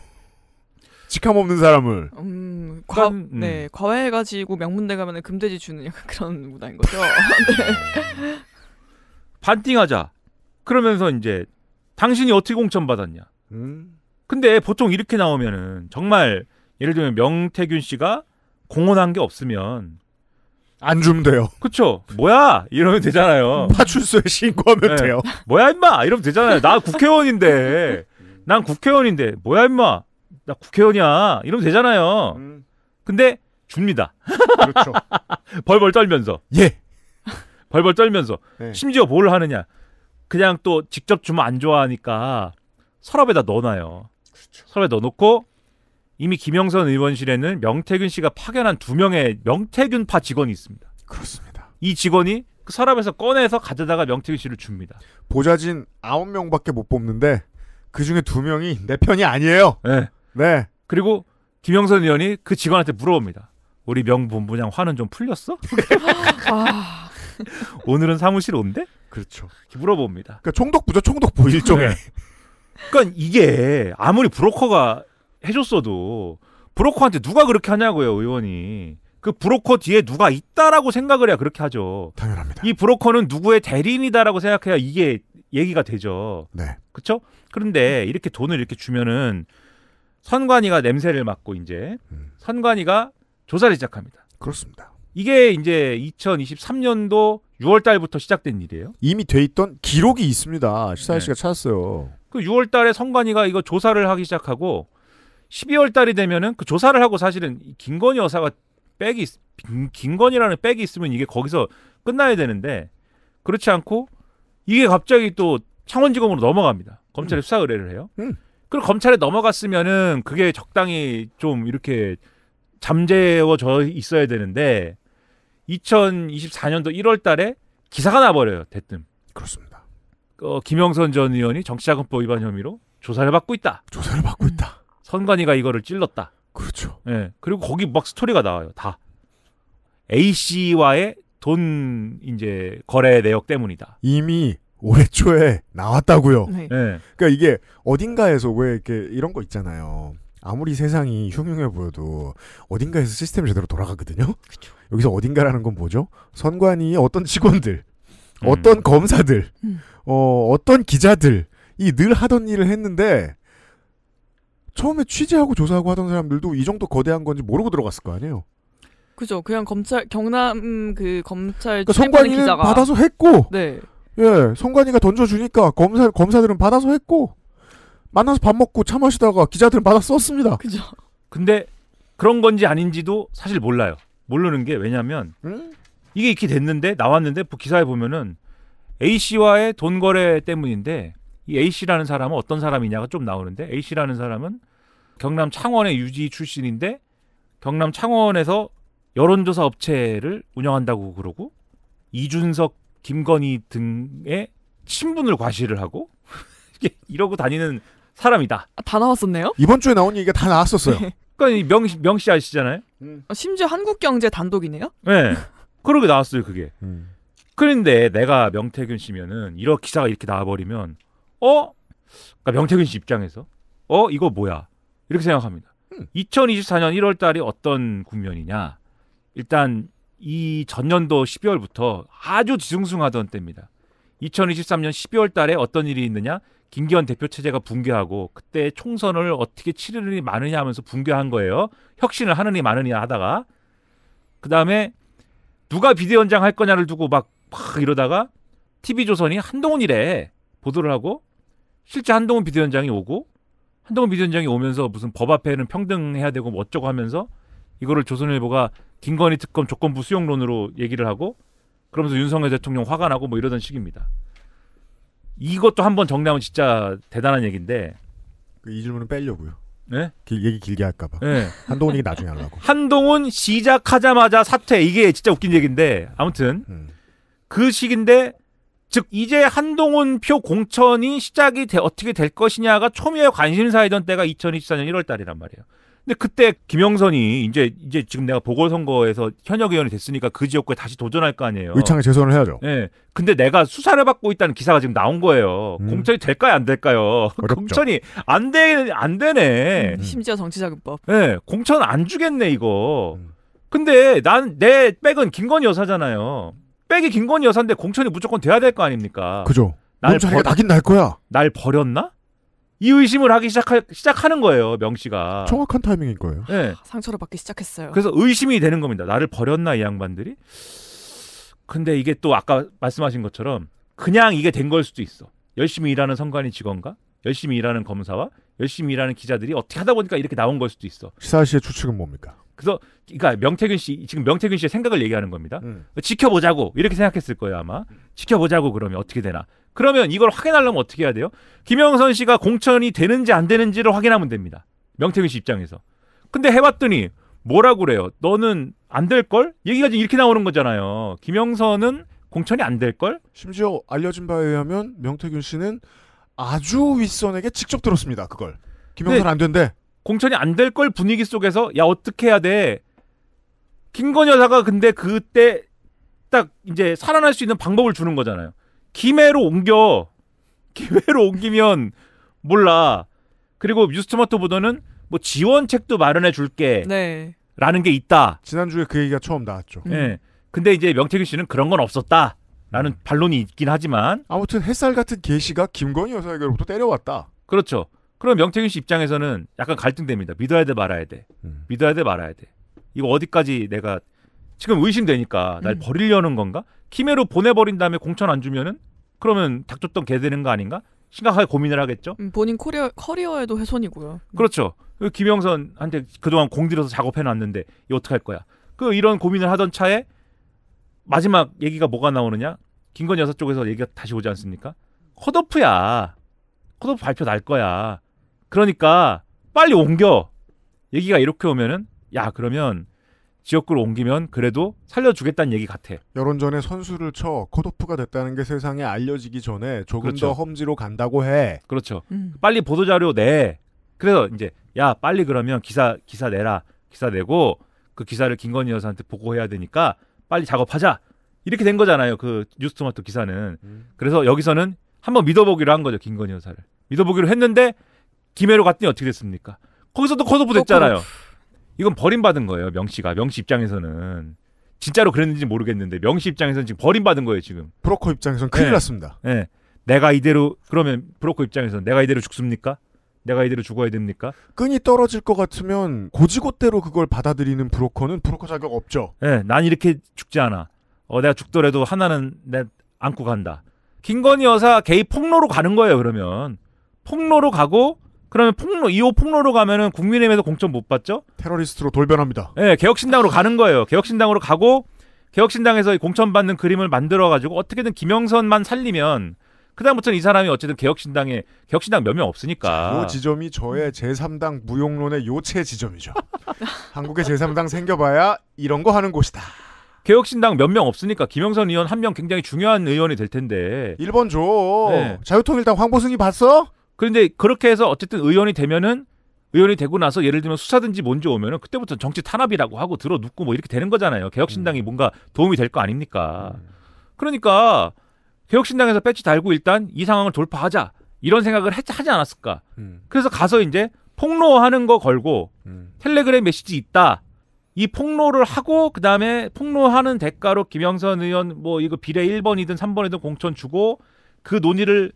직함 없는 사람을. 음, 과, 음. 네, 과외 가지고 명문대 가면 금대지 주는 약간 그런 문화인 거죠. 네. 어. 반팅하자 그러면서 이제 당신이 어떻게 공천받았냐. 음. 근데 보통 이렇게 나오면은 정말 예를 들면 명태균 씨가 공헌한 게 없으면 안 주면 돼요. 그쵸? 뭐야? 이러면 되잖아요. 파출소에 신고하면 네. 돼요. 뭐야 임마? 이러면 되잖아요. 나 국회의원인데. 난 국회의원인데. 뭐야 임마? 나 국회의원이야. 이러면 되잖아요. 근데 줍니다. 그렇죠. 벌벌 떨면서. 예. 벌벌 떨면서. 네. 심지어 뭘 하느냐. 그냥 또 직접 주면 안 좋아하니까 서랍에다 넣어놔요. 서랍에 넣어놓고 이미 김영선 의원실에는 명태균 씨가 파견한 두 명의 명태균파 직원이 있습니다. 그렇습니다. 이 직원이 그 서랍에서 꺼내서 가져다가 명태균 씨를 줍니다. 보좌진 아홉 명밖에 못 뽑는데 그 중에 두 명이 내 편이 아니에요. 네. 네. 그리고 김영선 의원이 그 직원한테 물어봅니다. 우리 명본부장 화는 좀 풀렸어? 아. 오늘은 사무실 온대? 그렇죠. 물어봅니다. 그러니까 총독부죠, 총독부 일종의. 네. 그러니까 이게 아무리 브로커가 해줬어도 브로커한테 누가 그렇게 하냐고요, 의원이. 그 브로커 뒤에 누가 있다라고 생각을 해야 그렇게 하죠. 당연합니다. 이 브로커는 누구의 대리인이다라고 생각해야 이게 얘기가 되죠. 네. 그렇죠? 그런데 이렇게 돈을 이렇게 주면은 선관위가 냄새를 맡고 이제 음. 선관위가 조사를 시작합니다. 그렇습니다. 이게 이제 2023년도 6월 달부터 시작된 일이에요. 이미 돼 있던 기록이 있습니다. 시사인 네. 씨가 네. 찾았어요. 그 6월 달에 선관위가 이거 조사를 하기 시작하고 12월 달이 되면은 그 조사를 하고 사실은 김건희 여사가 백이 김건희라는 백이 있으면 이게 거기서 끝나야 되는데 그렇지 않고 이게 갑자기 또 창원지검으로 넘어갑니다. 검찰에 음. 수사 의뢰를 해요. 음. 그리고 검찰에 넘어갔으면은 그게 적당히 좀 이렇게 잠재워져 있어야 되는데 2024년도 1월 달에 기사가 나버려요. 대뜸. 그렇습니다. 어, 김영선 전 의원이 정치자금법 위반 혐의로 조사를 받고 있다. 조사를 받고 있다. 선관위가 이거를 찔렀다. 그렇죠. 예. 그리고 거기 막 스토리가 나와요. 다 A 씨와의 돈 이제 거래 내역 때문이다. 이미 올해 초에 나왔다고요. 네. 네. 그러니까 이게 어딘가에서 왜 이렇게 이런 거 있잖아요. 아무리 세상이 흉흉해 보여도 어딘가에서 시스템이 제대로 돌아가거든요. 그쵸. 여기서 어딘가라는 건 뭐죠? 선관위 어떤 직원들, 음. 어떤 검사들, 음. 어, 어떤 기자들이 늘 하던 일을 했는데 처음에 취재하고 조사하고 하던 사람들도 이 정도 거대한 건지 모르고 들어갔을 거 아니에요. 그죠. 그냥 검찰 경남 그 검찰 그러니까 성관이는 기자 받아서 했고, 네. 예, 성관이가 던져주니까 검사 검사들은 받아서 했고 만나서 밥 먹고 차 마시다가 기자들은 받아 썼습니다. 그죠. 근데 그런 건지 아닌지도 사실 몰라요. 모르는 게 왜냐면 음? 이게 이렇게 됐는데 나왔는데 기사에 보면은 A씨와의 돈 거래 때문인데 이 A씨라는 사람은 어떤 사람이냐가 좀 나오는데 A씨라는 사람은 경남 창원의 유지 출신인데 경남 창원에서 여론조사 업체를 운영한다고 그러고 이준석, 김건희 등의 친분을 과시를 하고 이러고 다니는 사람이다. 아, 다 나왔었네요? 이번 주에 나온 얘기가 다 나왔었어요. 네. 그러니까 명, 명씨 아시잖아요. 음. 심지어 한국경제 단독이네요. 네. 그러게 나왔어요 그게. 음. 그런데 내가 명태균 씨면은 이런 기사가 이렇게 나와버리면 어? 그러니까 명태균 씨 입장에서 어 이거 뭐야 이렇게 생각합니다. 음. 2024년 1월 달이 어떤 국면이냐? 일단 이 전년도 12월부터 아주 지승승하던 때입니다. 2023년 12월 달에 어떤 일이 있느냐? 김기현 대표 체제가 붕괴하고 그때 총선을 어떻게 치르느니 마느냐 하면서 붕괴한 거예요. 혁신을 하느니 마느냐 하다가 그다음에 누가 비대위원장 할 거냐를 두고 막막 이러다가 TV조선이 한동훈이래 보도를 하고 실제 한동훈 비대위원장이 오고 한동훈 비대위원장이 오면서 무슨 법 앞에는 평등해야 되고 뭐 어쩌고 하면서 이거를 조선일보가 김건희 특검 조건부 수용론으로 얘기를 하고 그러면서 윤석열 대통령 화가 나고 뭐 이러던 식입니다 이것도 한번 정리하면 진짜 대단한 얘기인데 그 이 질문은 빼려고요. 네? 길, 얘기 길게 할까봐. 네. 한동훈 얘기 나중에 하려고. 한동훈 시작하자마자 사퇴 이게 진짜 웃긴 얘기인데 아무튼 음. 그 시기인데 즉 이제 한동훈 표 공천이 시작이 되, 어떻게 될 것이냐가 초미의 관심사이던 때가 2024년 1월 달이란 말이에요. 근데 그때 김영선이 이제 이제 지금 내가 보궐선거에서 현역 의원이 됐으니까 그 지역구에 다시 도전할 거 아니에요. 의창에 재선을 해야죠. 예. 네. 근데 내가 수사를 받고 있다는 기사가 지금 나온 거예요. 음. 공천이 될까요, 안 될까요? 어렵죠. 공천이 안돼안 되네. 음. 심지어 정치자금법. 예. 네. 공천 안 주겠네 이거. 음. 근데 난 내 백은 김건희 여사잖아요. 백이 김건희 여사인데 공천이 무조건 돼야 될 거 아닙니까? 그죠. 날 자기가 나긴 날 거야. 날 버렸나? 이 의심을 하기 시작하, 시작하는 거예요, 명 씨가. 정확한 타이밍인 거예요. 네. 상처를 받기 시작했어요. 그래서 의심이 되는 겁니다. 나를 버렸나, 이 양반들이? 근데 이게 또 아까 말씀하신 것처럼 그냥 이게 된 걸 수도 있어. 열심히 일하는 선관위 직원과 열심히 일하는 검사와 열심히 일하는 기자들이 어떻게 하다 보니까 이렇게 나온 걸 수도 있어. 시사 시의 추측은 뭡니까? 그래서 그러니까 명태균 씨 지금 명태균 씨의 생각을 얘기하는 겁니다. 음. 지켜보자고 이렇게 생각했을 거예요 아마 지켜보자고 그러면 어떻게 되나? 그러면 이걸 확인하려면 어떻게 해야 돼요? 김영선 씨가 공천이 되는지 안 되는지를 확인하면 됩니다. 명태균 씨 입장에서. 근데 해봤더니 뭐라 그래요? 너는 안 될 걸? 얘기가 지금 이렇게 나오는 거잖아요. 김영선은 공천이 안 될 걸? 심지어 알려진 바에 의하면 명태균 씨는 아주 윗선에게 직접 들었습니다. 그걸 김영선 네. 안 된대. 공천이 안 될 걸 분위기 속에서 야 어떻게 해야 돼? 김건 희 여사가 근데 그때 딱 이제 살아날 수 있는 방법을 주는 거잖아요. 김해로 옮겨. 김해로 옮기면 몰라. 그리고 뉴스토마토보다는 뭐 지원책도 마련해 줄게. 네. 라는 게 있다. 지난주에 그 얘기가 처음 나왔죠. 네. 근데 이제 명태균 씨는 그런 건 없었다. 라는 반론이 있긴 하지만 아무튼 햇살 같은 계시가 김건희 여사에게로부터 때려왔다. 그렇죠. 그럼 명태균 씨 입장에서는 약간 갈등됩니다. 믿어야 돼 말아야 돼. 음. 믿어야 돼 말아야 돼. 이거 어디까지 내가 지금 의심되니까 날 음. 버리려는 건가? 키메로 보내버린 다음에 공천 안 주면은 그러면 닥쳤던 개 되는 거 아닌가? 심각하게 고민을 하겠죠. 음, 본인 커리어, 커리어에도 훼손이고요. 음. 그렇죠. 그 김영선한테 그동안 공들여서 작업해놨는데 이거 어떻게 할 거야? 그 이런 고민을 하던 차에 마지막 얘기가 뭐가 나오느냐? 김건 여사 쪽에서 얘기가 다시 오지 않습니까? 컷오프야. 컷오프 발표 날 거야. 그러니까 빨리 옮겨. 얘기가 이렇게 오면은 야 그러면 지역구를 옮기면 그래도 살려주겠다는 얘기 같아. 여론전에 선수를 쳐코도프가 됐다는 게 세상에 알려지기 전에 조금 그렇죠. 더 험지로 간다고 해. 그렇죠. 음. 빨리 보도 자료 내. 그래서 이제 야 빨리 그러면 기사 기사 내라. 기사 내고 그 기사를 김건희 여사한테 보고해야 되니까 빨리 작업하자. 이렇게 된 거잖아요. 그 뉴스토마토 기사는. 음. 그래서 여기서는 한번 믿어보기로 한 거죠 김건희 여사를. 믿어보기로 했는데 김해로 갔더니 어떻게 됐습니까? 거기서 또 컷오프 됐잖아요. 이건 버림받은 거예요, 명씨가. 명씨 입장에서는. 진짜로 그랬는지 모르겠는데 명씨 입장에서는 지금 버림받은 거예요, 지금. 브로커 입장에서는 큰일 네. 났습니다. 네. 내가 이대로 그러면 브로커 입장에서는 내가 이대로 죽습니까? 내가 이대로 죽어야 됩니까? 끈이 떨어질 것 같으면 고지고대로 그걸 받아들이는 브로커는 브로커 자격 없죠. 네, 난 이렇게 죽지 않아. 어, 내가 죽더라도 하나는 내 안고 간다. 김건희 여사 개입 폭로로 가는 거예요, 그러면. 폭로로 가고 그러면 폭로 2호 폭로로 가면은 국민의힘에서 공천 못 받죠? 테러리스트로 돌변합니다. 예, 네, 개혁신당으로 가는 거예요. 개혁신당으로 가고 개혁신당에서 공천 받는 그림을 만들어 가지고 어떻게든 김영선만 살리면 그다음부터이 사람이 어쨌든 개혁신당에 개혁신당 몇 명 없으니까. 이 지점이 저의 제3당 무용론의 요체 지점이죠. 한국의 제3당 생겨봐야 이런 거 하는 곳이다. 개혁신당 몇 명 없으니까 김영선 의원 한 명 굉장히 중요한 의원이 될 텐데. 1번 줘. 네. 자유통일당 황보승이 봤어? 그런데 그렇게 해서 어쨌든 의원이 되면은 의원이 되고 나서 예를 들면 수사든지 뭔지 오면은 그때부터 정치 탄압이라고 하고 들어 눕고 뭐 이렇게 되는 거잖아요. 개혁신당이 음. 뭔가 도움이 될 거 아닙니까? 음. 그러니까 개혁신당에서 배지 달고 일단 이 상황을 돌파하자 이런 생각을 했, 하지 않았을까? 음. 그래서 가서 이제 폭로하는 거 걸고 음. 텔레그램 메시지 있다. 이 폭로를 하고 그다음에 폭로하는 대가로 김영선 의원 뭐 이거 비례 1번이든 3번이든 공천 주고 그 논의를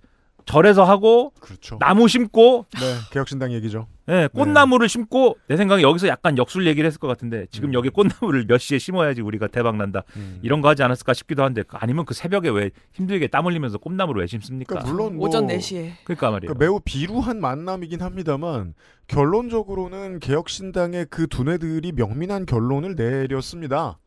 절에서 하고 그렇죠. 나무 심고 네, 개혁신당 얘기죠. 네, 네. 꽃나무를 네. 심고 내 생각에 여기서 약간 역술 얘기를 했을 것 같은데 지금 음. 여기 꽃나무를 몇 시에 심어야지 우리가 대박 난다 음. 이런 거 하지 않았을까 싶기도 한데 그 아니면 그 새벽에 왜 힘들게 땀 흘리면서 꽃나무를 왜 심습니까? 그러니까 물론 뭐 오전 4시에 그러니까 말이에요. 그러니까 매우 비루한 만남이긴 합니다만 결론적으로는 개혁신당의 그 두뇌들이 명민한 결론을 내렸습니다.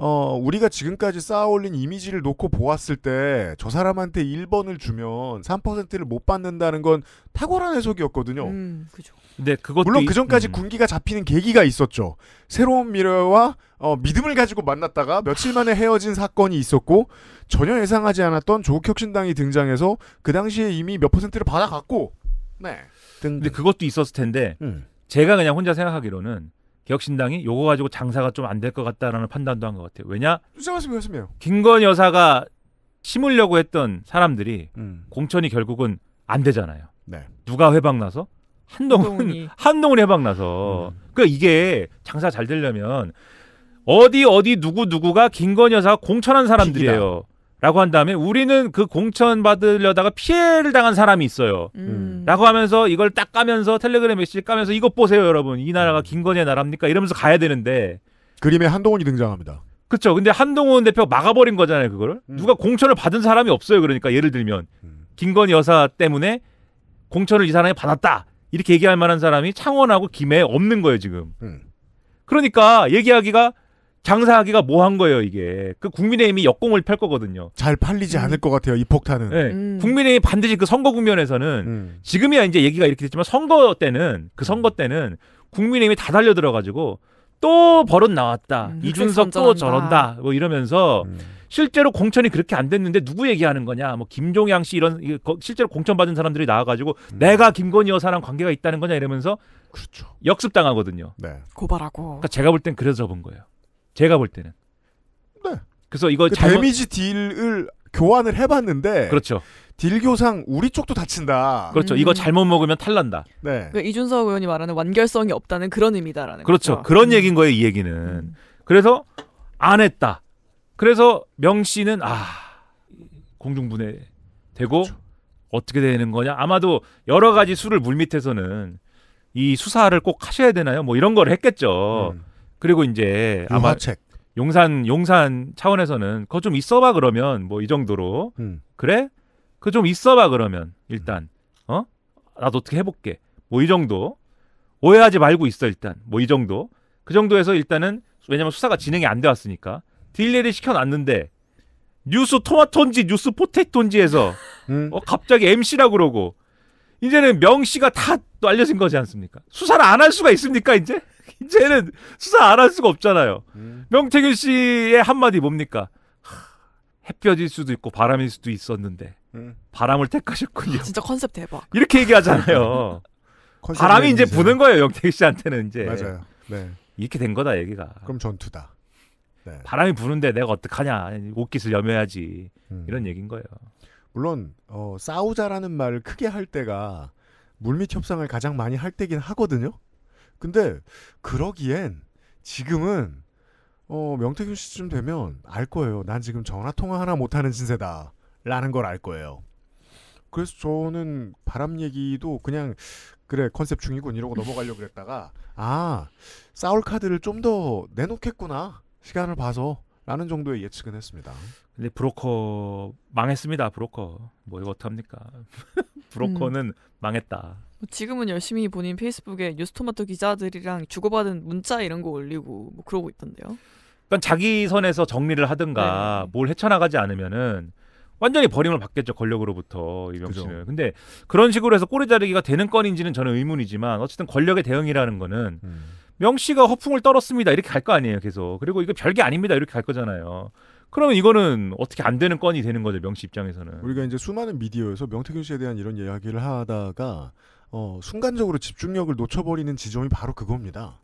어, 우리가 지금까지 쌓아올린 이미지를 놓고 보았을 때 저 사람한테 1번을 주면 3%를 못 받는다는 건 탁월한 해석이었거든요. 음, 그죠. 근 그것 물론 그 전까지 음. 군기가 잡히는 계기가 있었죠. 새로운 미래와 어, 믿음을 가지고 만났다가 며칠 만에 헤어진 사건이 있었고 전혀 예상하지 않았던 조국혁신당이 등장해서 그 당시에 이미 몇 퍼센트를 받아갔고 네. 근데 그것도 있었을 텐데 음. 제가 그냥 혼자 생각하기로는 개혁신당이 요거 가지고 장사가 좀 안 될 것 같다라는 판단도 한 것 같아요. 왜냐? 무 말씀 말씀이요 김건 여사가 심으려고 했던 사람들이 음. 공천이 결국은 안 되잖아요. 네. 누가 회방 나서? 한동훈 한동훈 회방 나서. 음. 그러니까 이게 장사 잘 되려면 어디 어디 누구 누구가 김건 여사 공천한 사람들이에요. 픽이다. 라고 한다음에 우리는 그 공천 받으려다가 피해를 당한 사람이 있어요. 음. 라고 하면서 이걸 딱 까면서 텔레그램 메시지 까면서 이것 보세요, 여러분. 이 나라가 음. 김건희의 나라입니까? 이러면서 가야 되는데 그림에 한동훈이 등장합니다. 그렇죠. 근데 한동훈 대표 가 막아버린 거잖아요, 그거를. 음. 누가 공천을 받은 사람이 없어요. 그러니까 예를 들면 음. 김건희 여사 때문에 공천을 이 사람이 받았다. 이렇게 얘기할 만한 사람이 창원하고 김해에 없는 거예요, 지금. 음. 그러니까 얘기하기가 장사하기가 뭐 한 거예요 이게 그 국민의힘이 역공을 펼 거거든요. 잘 팔리지 음. 않을 것 같아요 이 폭탄은. 네. 음. 국민의힘 이 반드시 그 선거 국면에서는 음. 지금이야 이제 얘기가 이렇게 됐지만 선거 때는 그 음. 선거 때는 국민의힘이 다 달려 들어가지고 또 버릇 나왔다 음, 이준석 또 저런다 뭐 이러면서 음. 실제로 공천이 그렇게 안 됐는데 누구 얘기하는 거냐 뭐 김종양 씨 이런 실제로 공천 받은 사람들이 나와가지고 내가 김건희 여사랑 관계가 있다는 거냐 이러면서 그렇죠. 역습 당하거든요. 네. 고발하고. 그러니까 제가 볼 땐 그래서 본 거예요. 제가 볼 때는. 네. 그래서 이거 그 잘못... 데미지 딜을 교환을 해봤는데. 그렇죠. 딜교상 우리 쪽도 다친다. 그렇죠. 음. 이거 잘못 먹으면 탈난다. 네. 그러니까 이준석 의원이 말하는 완결성이 없다는 그런 의미다라는 그렇죠. 거죠. 그런 음. 얘긴 거예요. 이 얘기는. 음. 그래서 안 했다. 그래서 명 씨는 아 공중분해 되고 그렇죠. 어떻게 되는 거냐. 아마도 여러 가지 수를 물밑에서는 이 수사를 꼭 하셔야 되나요? 뭐 이런 걸 했겠죠. 음. 그리고 이제 아마 유화책. 용산 용산 차원에서는 그거 좀 있어봐 그러면 뭐 이 정도로 음. 그래 그거좀 있어봐 그러면 일단 어 나도 어떻게 해볼게 뭐 이 정도 오해하지 말고 있어 일단 뭐 이 정도 그 정도에서 일단은 왜냐면 수사가 진행이 안 되었으니까 딜레를 이 시켜놨는데 뉴스 토마토인지 뉴스 포테토인지에서 음. 어, 갑자기 MC라 그러고 이제는 명 씨가 다 알려진 거지 않습니까? 수사를 안 할 수가 있습니까 이제? 이제는 수사 안 할 수가 없잖아요. 음. 명태균 씨의 한마디 뭡니까? 햇볕일 수도 있고 바람일 수도 있었는데 음. 바람을 택하셨군요. 아, 진짜 컨셉 대박. 이렇게 얘기하잖아요. 바람이 이제 부는 거예요 영태균 씨한테는 이제. 맞아요. 네. 이렇게 된 거다 얘기가. 그럼 전투다. 네. 바람이 부는데 내가 어떡하냐 옷깃을 여며야지 음. 이런 얘기인 거예요. 물론 어, 싸우자라는 말을 크게 할 때가 물밑 협상을 가장 많이 할 때긴 하거든요. 근데 그러기엔 지금은 어, 명태균 씨쯤 되면 알 거예요. 난 지금 전화 통화 하나 못 하는 신세다. 라는 걸 알 거예요. 그래서 저는 바람 얘기도 그냥 그래 컨셉 중이군 이러고 넘어가려고 그랬다가 아 싸울 카드를 좀 더 내놓겠구나 시간을 봐서 라는 정도의 예측은 했습니다. 근데 브로커 망했습니다. 브로커 뭐 이거 어떡합니까? 브로커는 음. 망했다. 지금은 열심히 본인 페이스북에 뉴스토마토 기자들이랑 주고받은 문자 이런 거 올리고 뭐 그러고 있던데요. 그러니까 자기 선에서 정리를 하든가 네. 뭘 헤쳐나가지 않으면은 완전히 버림을 받겠죠 권력으로부터 이병 씨는. 그렇죠. 근데 그런 식으로 해서 꼬리 자르기가 되는 건인지는 저는 의문이지만 어쨌든 권력의 대응이라는 거는 음. 명 씨가 허풍을 떨었습니다 이렇게 갈 거 아니에요 계속. 그리고 이거 별게 아닙니다 이렇게 갈 거잖아요. 그러면 이거는 어떻게 안 되는 건이 되는 거죠 명 씨 입장에서는. 우리가 이제 수많은 미디어에서 명태균 씨에 대한 이런 이야기를 하다가 어, 순간적으로 집중력을 놓쳐버리는 지점이 바로 그겁니다.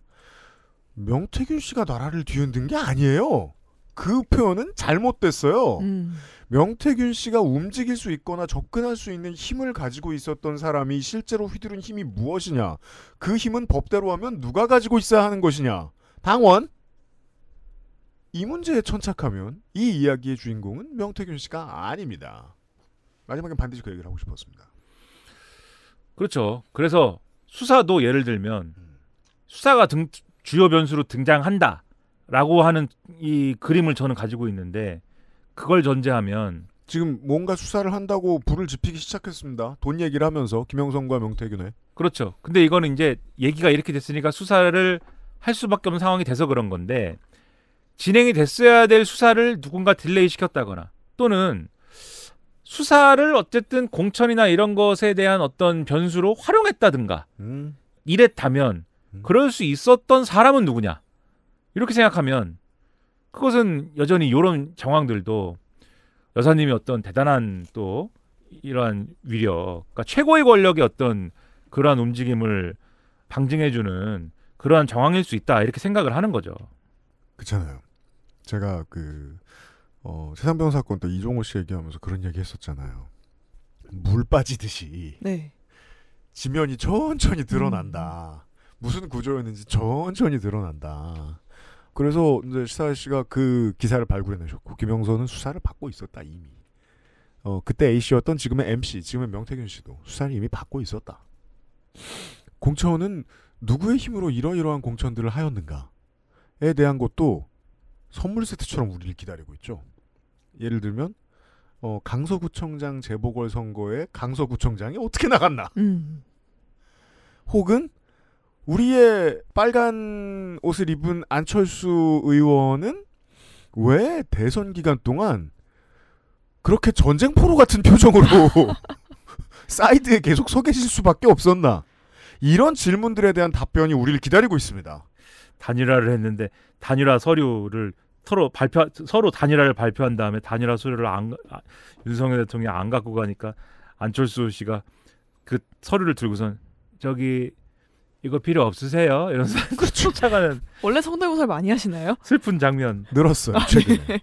명태균 씨가 나라를 뒤흔든 게 아니에요. 그 표현은 잘못됐어요. 음. 명태균 씨가 움직일 수 있거나 접근할 수 있는 힘을 가지고 있었던 사람이 실제로 휘두른 힘이 무엇이냐? 그 힘은 법대로 하면 누가 가지고 있어야 하는 것이냐? 당원. 이 문제에 천착하면 이 이야기의 주인공은 명태균 씨가 아닙니다. 마지막엔 반드시 그 얘기를 하고 싶었습니다. 그렇죠. 그래서 수사도 예를 들면 수사가 등, 주요 변수로 등장한다라고 하는 이 그림을 저는 가지고 있는데 그걸 전제하면 지금 뭔가 수사를 한다고 불을 지피기 시작했습니다. 돈 얘기를 하면서 김영선과 명태균의 그렇죠. 근데 이거는 이제 얘기가 이렇게 됐으니까 수사를 할 수밖에 없는 상황이 돼서 그런 건데 진행이 됐어야 될 수사를 누군가 딜레이 시켰다거나 또는 수사를 어쨌든 공천이나 이런 것에 대한 어떤 변수로 활용했다든가 음. 이랬다면 음. 그럴 수 있었던 사람은 누구냐 이렇게 생각하면 그것은 여전히 이런 정황들도 여사님이 어떤 대단한 또 이러한 위력, 그러니까 최고의 권력의 어떤 그러한 움직임을 방증해주는 그러한 정황일 수 있다 이렇게 생각을 하는 거죠. 그렇잖아요. 제가 그 어, 세상병 사건 때 이종호 씨 얘기하면서 그런 얘기 했었잖아요. 물 빠지듯이 네. 지면이 천천히 드러난다. 음. 무슨 구조였는지 천천히 드러난다. 그래서 이제 시사 씨가 그 기사를 발굴해내셨고 김영선은 수사를 받고 있었다 이미. 어 그때 A 씨였던 지금의 MC 지금의 명태균 씨도 수사를 이미 받고 있었다. 공천은 누구의 힘으로 이러이러한 공천들을 하였는가에 대한 것도 선물 세트처럼 우리를 기다리고 있죠. 예를 들면 어, 강서구청장 재보궐 선거에 강서구청장이 어떻게 나갔나? 음. 혹은 우리의 빨간 옷을 입은 안철수 의원은 왜 대선 기간 동안 그렇게 전쟁 포로 같은 표정으로 사이드에 계속 서 계실 수밖에 없었나? 이런 질문들에 대한 답변이 우리를 기다리고 있습니다. 단일화를 했는데 단일화 서류를 서로 발표 서로 단일화를 발표한 다음에 단일화 서류를 안 아, 윤석열 대통령이 안 갖고 가니까 안철수 씨가 그 서류를 들고선 저기 이거 필요 없으세요? 이런 그렇죠. 쫓아가는 원래 성대모사를 많이 하시나요? 슬픈 장면 늘었어요 아, 최근에 네.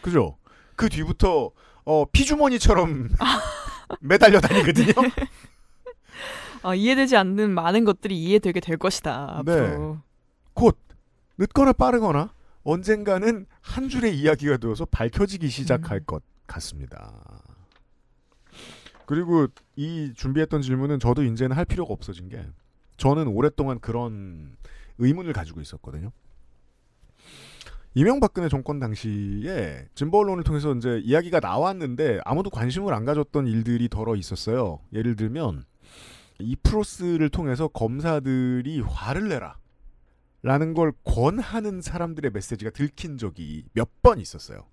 그죠? 그 뒤부터 어, 피주머니처럼 매달려 다니거든요. 네. 어, 이해되지 않는 많은 것들이 이해되게 될 것이다. 네. 앞으로. 네. 곧 늦거나 빠르거나 언젠가는 한 줄의 이야기가 되어서 밝혀지기 음. 시작할 음. 것 같습니다. 그리고 이 준비했던 질문은 저도 이제는 할 필요가 없어진 게 저는 오랫동안 그런 의문을 가지고 있었거든요. 이명박근혜 정권 당시에 진보 언론을 통해서 이제 이야기가 나왔는데 아무도 관심을 안 가졌던 일들이 덜어 있었어요. 예를 들면 이프로스를 통해서 검사들이 화를 내라. 라는 걸 권하는 사람들의 메시지가 들킨 적이 몇 번 있었어요.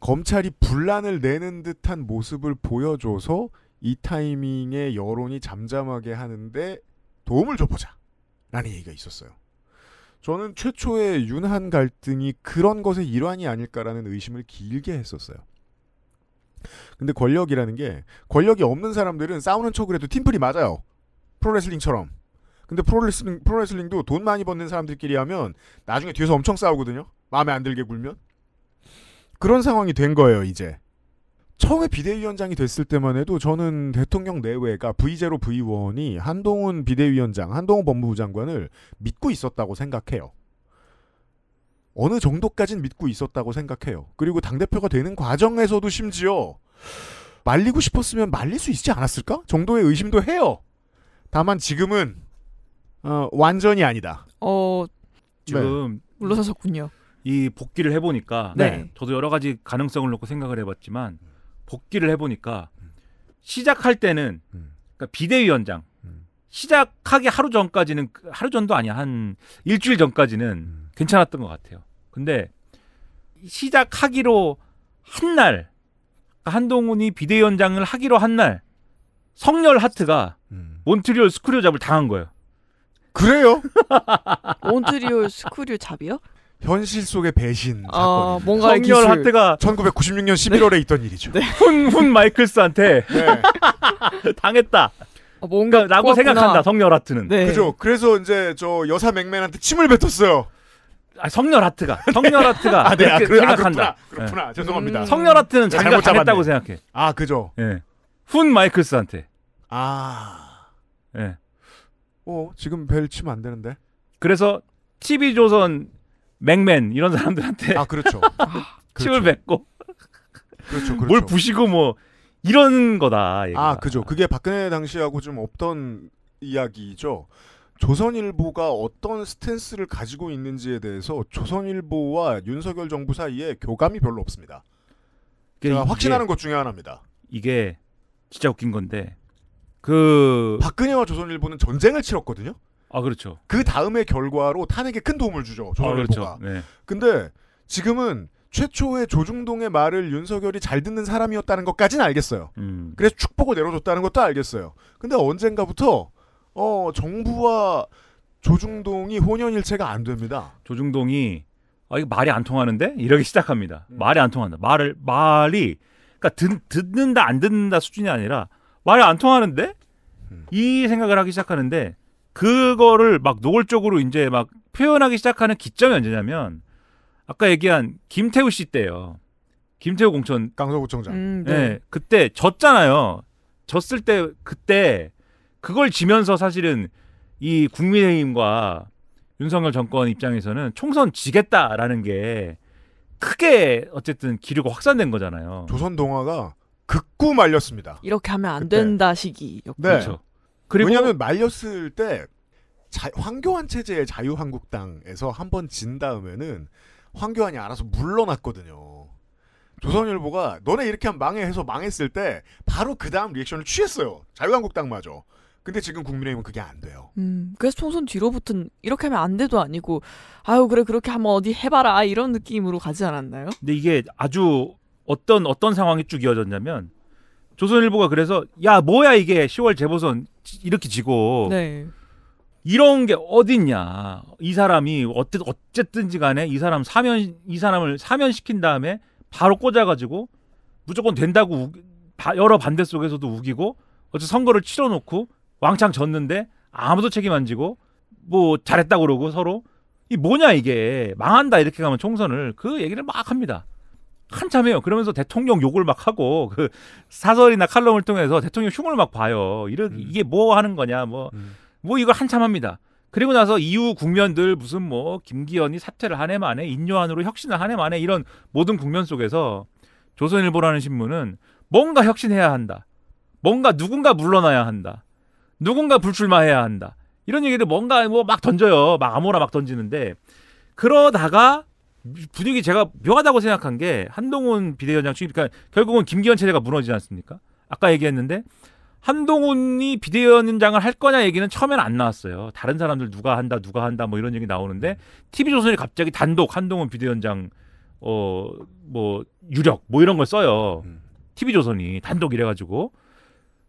검찰이 분란을 내는 듯한 모습을 보여줘서 이 타이밍에 여론이 잠잠하게 하는데 도움을 줘보자. 라는 얘기가 있었어요. 저는 최초의 윤한 갈등이 그런 것의 일환이 아닐까라는 의심을 길게 했었어요. 근데 권력이라는 게 권력이 없는 사람들은 싸우는 척을 해도 팀플이 맞아요. 프로레슬링처럼. 근데 프로레슬링, 프로레슬링도 돈 많이 버는 사람들끼리 하면 나중에 뒤에서 엄청 싸우거든요. 마음에 안 들게 굴면. 그런 상황이 된 거예요, 이제. 처음에 비대위원장이 됐을 때만 해도 저는 대통령 내외가 V0, V1이 한동훈 비대위원장, 한동훈 법무부 장관을 믿고 있었다고 생각해요. 어느 정도까진 믿고 있었다고 생각해요. 그리고 당대표가 되는 과정에서도 심지어 말리고 싶었으면 말릴 수 있지 않았을까? 정도의 의심도 해요. 다만 지금은 어, 완전히 아니다. 어, 지금 물러서셨군요. 이 복귀를 해보니까 네. 네. 저도 여러 가지 가능성을 놓고 생각을 해봤지만 복귀를 해보니까 시작할 때는 음. 그러니까 비대위원장 음. 시작하기 하루 전까지는 하루 전도 아니야 한 일주일 전까지는 음. 괜찮았던 것 같아요. 근데 시작하기로 한날 그러니까 한동훈이 비대위원장을 하기로 한 날 성렬 하트가 몬트리올 스크류 잡을 당한 거예요. 그래요? 온트리올 스크류 잡이요? 현실 속의 배신 아, 사건. 뭔가 성렬 하트가 1996년 11월에 네. 있던 일이죠. 네. 훈훈 마이클스한테 네. 당했다. 아, 뭔가 그러니까 라고 생각한다. 성렬 하트는. 네. 그죠. 그래서 이제 저 여사 맹맨한테 침을 뱉었어요. 아, 성렬 하트가 성렬 하트가 아, 네. 아, 그 생각한다. 그렇구나. 그렇구나. 예. 죄송합니다. 음... 성렬 하트는 네, 자기가 잘했다고 생각해. 아 그죠. 예. 훈 마이클스한테. 아. 예. 어 지금 벨 치면 안 되는데. 그래서 TV 조선 맥맨 이런 사람들한테 아 그렇죠. 침을 그렇죠. 뱉고 그렇죠, 그렇죠. 뭘 부시고 뭐 이런 거다. 얘가. 아 그죠. 그게 박근혜 당시하고 좀 없던 이야기죠. 조선일보가 어떤 스탠스를 가지고 있는지에 대해서 조선일보와 윤석열 정부 사이에 교감이 별로 없습니다. 제가 이게, 확신하는 것 중에 하나입니다. 이게 진짜 웃긴 건데 그 박근혜와 조선일보는 전쟁을 치렀거든요. 아 그렇죠. 그 다음의 결과로 탄핵에 큰 도움을 주죠. 아, 조선일보가. 아, 그렇죠. 네. 근데 지금은 최초의 조중동의 말을 윤석열이 잘 듣는 사람이었다는 것까지는 알겠어요. 음. 그래서 축복을 내려줬다는 것도 알겠어요. 근데 언젠가부터 어 정부와 조중동이 혼연일체가 안 됩니다. 조중동이 아 이거 말이 안 통하는데 이러기 시작합니다. 음. 말이 안 통한다. 말을 말이 그러니까 듣, 는다안 듣는다 수준이 아니라 말이 안 통하는데 이 생각을 하기 시작하는데 그거를 막 노골적으로 이제 막 표현하기 시작하는 기점이 언제냐면 아까 얘기한 김태우 씨 때요. 김태우 공천 강서구청장. 음, 네. 네. 그때 졌잖아요. 졌을 때 그때 그걸 지면서 사실은 이 국민의힘과 윤석열 정권 입장에서는 총선 지겠다라는 게 크게 어쨌든 기류가 확산된 거잖아요. 조선 동화가 극구 말렸습니다. 이렇게 하면 안 그때. 된다 시기였죠. 네. 그렇죠. 그리고 왜냐하면 말렸을 때 자, 황교안 체제의 자유한국당에서 한 번 진 다음에는 황교안이 알아서 물러났거든요. 조선일보가 너네 이렇게 하면 망해 해서 망했을 때 바로 그 다음 리액션을 취했어요. 자유한국당마저. 근데 지금 국민의힘은 그게 안 돼요. 음, 그래서 총선 뒤로 붙은 이렇게 하면 안 돼도 아니고 아유 그래 그렇게 한번 어디 해봐라 이런 느낌으로 가지 않았나요? 근데 이게 아주 어떤 어떤 상황이 쭉 이어졌냐면 조선일보가 그래서 야 뭐야 이게 10월 재보선 이렇게 지고 네. 이런 게 어딨냐 이 사람이 어쨌 어쨌든지 간에 이 사람 사면 이 사람을 사면시킨 다음에 바로 꽂아가지고 무조건 된다고 우, 바, 여러 반대 속에서도 우기고 어째 선거를 치러놓고 왕창 졌는데 아무도 책임 안 지고 뭐 잘했다 그러고 서로 이 뭐냐 이게 망한다 이렇게 가면 총선을 그 얘기를 막 합니다. 한참 해요. 그러면서 대통령 욕을 막 하고 그 사설이나 칼럼을 통해서 대통령 흉을 막 봐요. 이런 음. 이게 뭐 하는 거냐 뭐 음. 뭐 이걸 한참 합니다. 그리고 나서 이후 국면들 무슨 뭐 김기현이 사퇴를 한 해 만에 인요한으로 혁신을 한 해 만에 이런 모든 국면 속에서 조선일보라는 신문은 뭔가 혁신해야 한다. 뭔가 누군가 물러나야 한다. 누군가 불출마해야 한다. 이런 얘기를 뭔가 뭐 막 던져요. 막아모라막 던지는데 그러다가 분위기 제가 묘하다고 생각한 게 한동훈 비대위원장 취임 그러니까 결국은 김기현 체제가 무너지지 않습니까? 아까 얘기했는데 한동훈이 비대위원장을 할 거냐 얘기는 처음에는안 나왔어요. 다른 사람들 누가 한다 누가 한다 뭐 이런 얘기 나오는데 TV조선이 갑자기 단독 한동훈 비대위원장 어 뭐 유력 뭐 이런 걸 써요. TV조선이 음. 단독 이래 가지고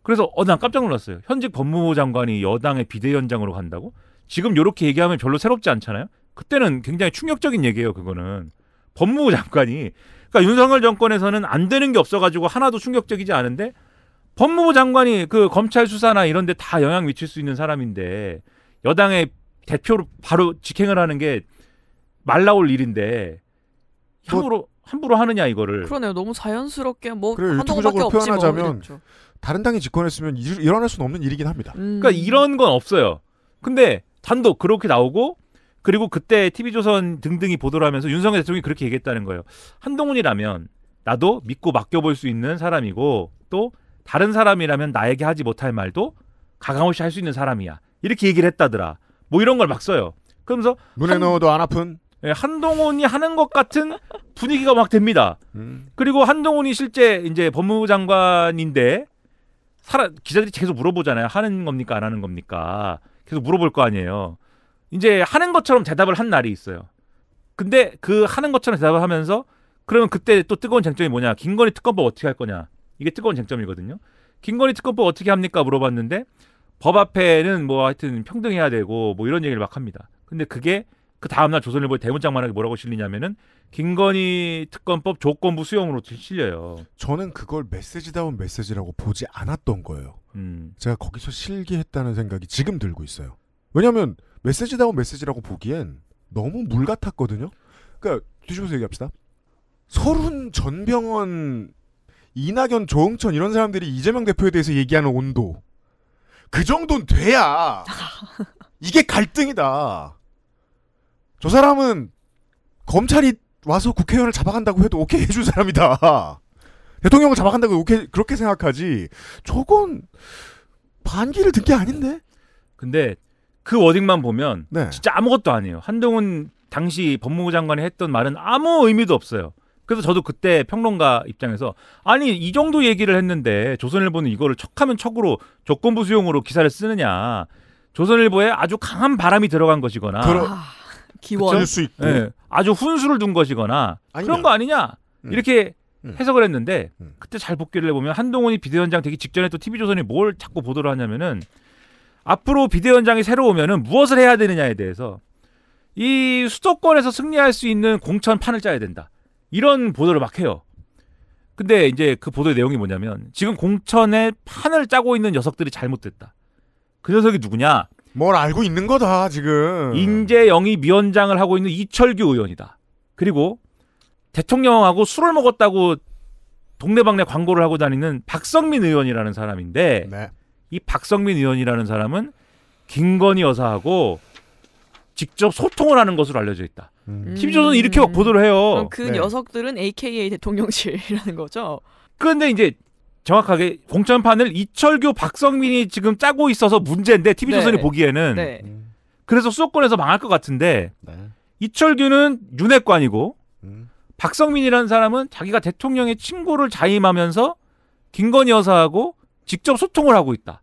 그래서 어난 깜짝 놀랐어요. 현직 법무부 장관이 여당의 비대위원장으로 간다고? 지금 이렇게 얘기하면 별로 새롭지 않잖아요. 그때는 굉장히 충격적인 얘기예요. 그거는 법무부 장관이 그러니까 윤석열 정권에서는 안 되는 게 없어가지고 하나도 충격적이지 않은데 법무부 장관이 그 검찰 수사나 이런데 다 영향 미칠 수 있는 사람인데 여당의 대표로 바로 직행을 하는 게 말 나올 일인데 함부로 함부로 하느냐 이거를 그러네요 너무 자연스럽게 뭐 그래, 한동훈밖에 뭐 표현하자면 뭐 다른 당이 집권했으면 일, 일어날 수는 없는 일이긴 합니다. 음. 그러니까 이런 건 없어요. 근데 단독 그렇게 나오고 그리고 그때 TV조선 등등이 보도를 하면서 윤석열 대통령이 그렇게 얘기했다는 거예요. 한동훈이라면 나도 믿고 맡겨볼 수 있는 사람이고 또 다른 사람이라면 나에게 하지 못할 말도 가감없이 할 수 있는 사람이야. 이렇게 얘기를 했다더라. 뭐 이런 걸 막 써요. 그러면서 눈에 한, 넣어도 안 아픈 예, 한동훈이 하는 것 같은 분위기가 막 됩니다. 음. 그리고 한동훈이 실제 이제 법무부 장관인데 살아, 기자들이 계속 물어보잖아요. 하는 겁니까 안 하는 겁니까? 계속 물어볼 거 아니에요. 이제 하는 것처럼 대답을 한 날이 있어요. 근데 그 하는 것처럼 대답을 하면서 그러면 그때 또 뜨거운 쟁점이 뭐냐? 김건희 특검법 어떻게 할 거냐? 이게 뜨거운 쟁점이거든요. 김건희 특검법 어떻게 합니까? 물어봤는데 법 앞에는 뭐 하여튼 평등해야 되고 뭐 이런 얘기를 막 합니다. 근데 그게 그 다음날 조선일보의 대문짝만하게 뭐라고 실리냐면은 김건희 특검법 조건부 수용으로 실려요. 저는 그걸 메시지다운 메시지라고 보지 않았던 거예요. 음. 제가 거기서 실기했다는 생각이 지금 들고 있어요. 왜냐하면 메시지다운 메시지라고 보기엔 너무 물 같았거든요. 그러니까 뒤집어서 얘기합시다. 서른 전병헌, 이낙연, 조응천 이런 사람들이 이재명 대표에 대해서 얘기하는 온도 그 정도는 돼야 이게 갈등이다. 저 사람은 검찰이 와서 국회의원을 잡아간다고 해도 오케이 해줄 사람이다. 대통령을 잡아간다고 오케이 그렇게 생각하지. 저건 반기를 든 게 아닌데. 근데 그 워딩만 보면 네. 진짜 아무것도 아니에요. 한동훈 당시 법무부 장관이 했던 말은 아무 의미도 없어요. 그래서 저도 그때 평론가 입장에서 아니 이 정도 얘기를 했는데 조선일보는 이거를 척하면 척으로 조건부 수용으로 기사를 쓰느냐 조선일보에 아주 강한 바람이 들어간 것이거나 들어... 아, 기원 그 수 있고 네, 아주 훈수를 둔 것이거나 아니냐. 그런 거 아니냐 음. 이렇게 음. 해석을 했는데 음. 그때 잘 복귀를 해보면 한동훈이 비대위원장 되기 직전에 또 TV조선이 뭘 자꾸 보도를 하냐면은 앞으로 비대위원장이 새로 오면은 무엇을 해야 되느냐에 대해서 이 수도권에서 승리할 수 있는 공천 판을 짜야 된다. 이런 보도를 막 해요. 근데 이제 그 보도의 내용이 뭐냐면 지금 공천의 판을 짜고 있는 녀석들이 잘못됐다. 그 녀석이 누구냐? 뭘 알고 있는 거다 지금. 인재 영입 위원장을 하고 있는 이철규 의원이다. 그리고 대통령하고 술을 먹었다고 동네방네 광고를 하고 다니는 박성민 의원이라는 사람인데 네. 이 박성민 의원이라는 사람은 김건희 여사하고 직접 소통을 하는 것으로 알려져 있다. 음. TV조선은 이렇게 막 음. 보도를 해요. 그 네. 녀석들은 AKA 대통령실이라는 거죠. 그런데 이제 정확하게 공천판을 이철규 박성민이 지금 짜고 있어서 문제인데 TV조선이 네. 보기에는 네. 그래서 수도권에서 망할 것 같은데 네. 이철규는 윤핵관이고 음. 박성민이라는 사람은 자기가 대통령의 친구를 자임하면서 김건희 여사하고 직접 소통을 하고 있다.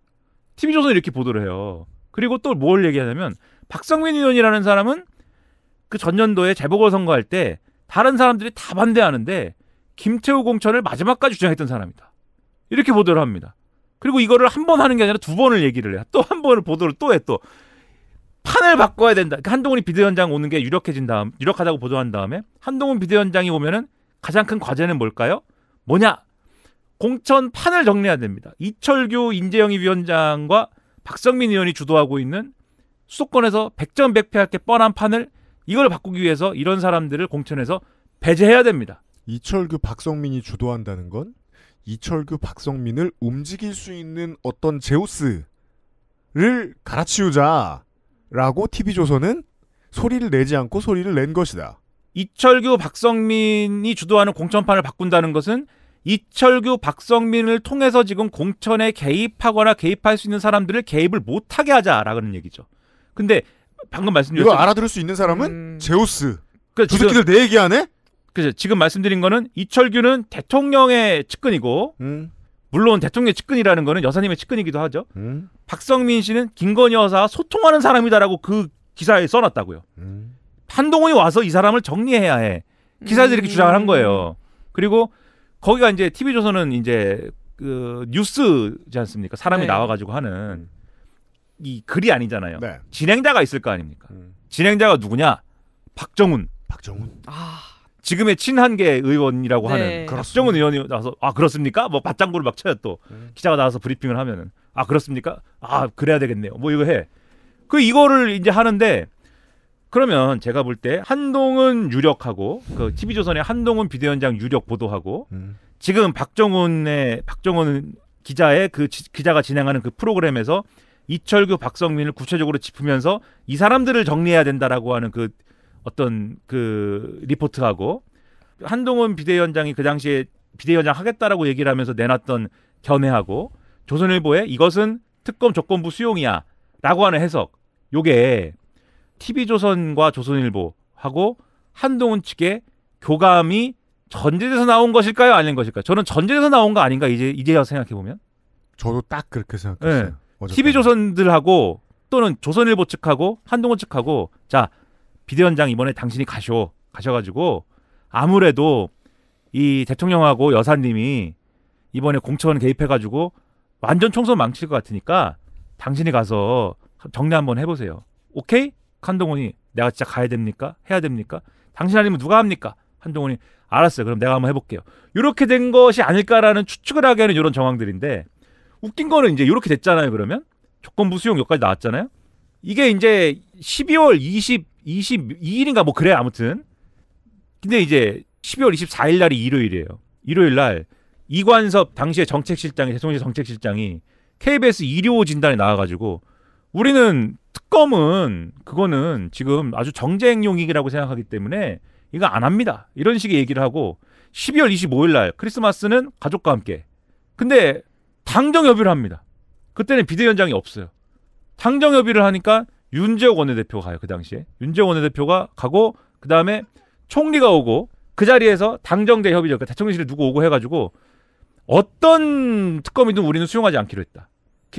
TV조선 이렇게 보도를 해요. 그리고 또 뭘 얘기하냐면 박성민 의원이라는 사람은 그 전년도에 재보궐선거 할때 다른 사람들이 다 반대하는데 김태우 공천을 마지막까지 주장했던 사람이다. 이렇게 보도를 합니다. 그리고 이거를 한 번 하는 게 아니라 두 번을 얘기를 해. 요또 한 번을 보도를 또 해. 또 판을 바꿔야 된다. 그러니까 한동훈이 비대위원장 오는 게 유력해진 다음 유력하다고 보도한 다음에 한동훈 비대위원장이 오면은 가장 큰 과제는 뭘까요? 뭐냐? 공천 판을 정리해야 됩니다. 이철규 인재영입 위원장과 박성민 의원이 주도하고 있는 수도권에서 100점 1 0 0패할게 뻔한 판을 이걸 바꾸기 위해서 이런 사람들을 공천에서 배제해야 됩니다. 이철규 박성민이 주도한다는 건 이철규 박성민을 움직일 수 있는 어떤 제우스를 갈아치우자라고 TV조선은 소리를 내지 않고 소리를 낸 것이다. 이철규 박성민이 주도하는 공천판을 바꾼다는 것은 이철규, 박성민을 통해서 지금 공천에 개입하거나 개입할 수 있는 사람들을 개입을 못하게 하자라는 얘기죠. 근데 방금 말씀드렸죠. 이거 알아들을 수 있는 사람은 음... 제우스. 그러니까 주새끼들 내 얘기하네? 그죠. 지금 말씀드린 거는 이철규는 대통령의 측근이고, 음. 물론 대통령의 측근이라는 거는 여사님의 측근이기도 하죠. 음. 박성민 씨는 김건희 여사와 소통하는 사람이다라고 그 기사에 써놨다고요. 음. 한동훈이 와서 이 사람을 정리해야 해. 기사에서 이렇게 음. 주장을 한 거예요. 그리고 거기가 이제 TV 조선은 이제 그 뉴스지 않습니까? 사람이 네. 나와가지고 하는 이 글이 아니잖아요. 네. 진행자가 있을 거 아닙니까? 음. 진행자가 누구냐? 박정훈. 박정훈. 아. 지금의 친한계 의원이라고 네. 하는 박정훈 의원이 나와서 아 그렇습니까? 뭐 맞장구를 막 쳐요 또 음. 기자가 나와서 브리핑을 하면은 아 그렇습니까? 아 그래야 되겠네요. 뭐 이거 해. 그 이거를 이제 하는데 그러면 제가 볼 때 한동훈 유력하고 그 TV조선의 한동훈 비대위원장 유력 보도하고 음. 지금 박정훈의 박정훈 기자의 그 지, 기자가 진행하는 그 프로그램에서 이철규 박성민을 구체적으로 짚으면서 이 사람들을 정리해야 된다라고 하는 그 어떤 그 리포트하고 한동훈 비대위원장이 그 당시에 비대위원장 하겠다라고 얘기를 하면서 내놨던 견해하고 조선일보의 이것은 특검 조건부 수용이야라고 하는 해석 요게 TV조선과 조선일보하고 한동훈 측의 교감이 전제돼서 나온 것일까요? 아닌 것일까요? 저는 전제돼서 나온 거 아닌가 이제 이제야 생각해 보면. 저도 딱 그렇게 생각했어요. 네. TV조선들하고 또는 조선일보 측하고 한동훈 측하고 자 비대위원장 이번에 당신이 가셔 가셔가지고 아무래도 이 대통령하고 여사님이 이번에 공천 개입해가지고 완전 총선 망칠 것 같으니까 당신이 가서 정리 한번 해보세요. 오케이? 한동훈이 내가 진짜 가야 됩니까? 해야 됩니까? 당신 아니면 누가 합니까? 한동훈이 알았어요. 그럼 내가 한번 해볼게요. 이렇게 된 것이 아닐까라는 추측을 하게 하는 이런 정황들인데 웃긴 거는 이제 이렇게 됐잖아요. 그러면 조건부 수용 여기까지 나왔잖아요. 이게 이제 12월 20, 22일인가 뭐 그래 아무튼. 근데 이제 12월 24일 날이 일요일이에요. 일요일 날 이관섭 당시의 정책실장이 대통령 실 정책실장이 KBS 일요 진단에 나와가지고 우리는 특검은 그거는 지금 아주 정쟁용이라고 익 생각하기 때문에 이거 안 합니다. 이런 식의 얘기를 하고 12월 25일 날 크리스마스는 가족과 함께. 근데 당정 협의를 합니다. 그때는 비대위원장이 없어요. 당정 협의를 하니까 윤재욱 원내대표가 가요. 그 당시에 윤재욱 원내대표가 가고 그 다음에 총리가 오고 그 자리에서 당정대 협의죠. 그 그러니까 대통령실에 누구 오고 해가지고 어떤 특검이든 우리는 수용하지 않기로 했다.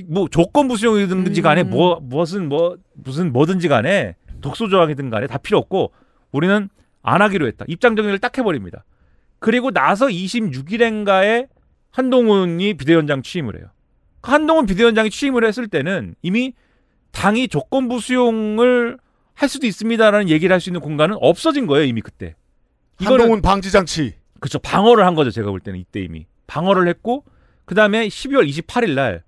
뭐 조건부 수용이든지 간에 음. 뭐 무엇은 뭐 무슨 뭐든지 간에 독소 조항이든 간에 다 필요 없고 우리는 안 하기로 했다. 입장 정리를 딱 해버립니다. 그리고 나서 26일엔가에 한동훈이 비대위원장 취임을 해요. 그 한동훈 비대위원장이 취임을 했을 때는 이미 당이 조건부 수용을 할 수도 있습니다라는 얘기를 할 수 있는 공간은 없어진 거예요 이미 그때. 이거는, 한동훈 방지 장치. 그렇죠. 방어를 한 거죠 제가 볼 때는 이때 이미 방어를 했고 그 다음에 12월 28일 날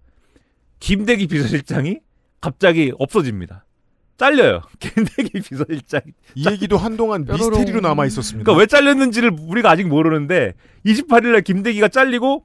김대기 비서실장이 갑자기 없어집니다. 잘려요. 김대기 비서실장. 이 얘기도 한동안 뾰로롱. 미스테리로 남아 있었습니다. 그러니까 왜 잘렸는지를 우리가 아직 모르는데 28일날 김대기가 잘리고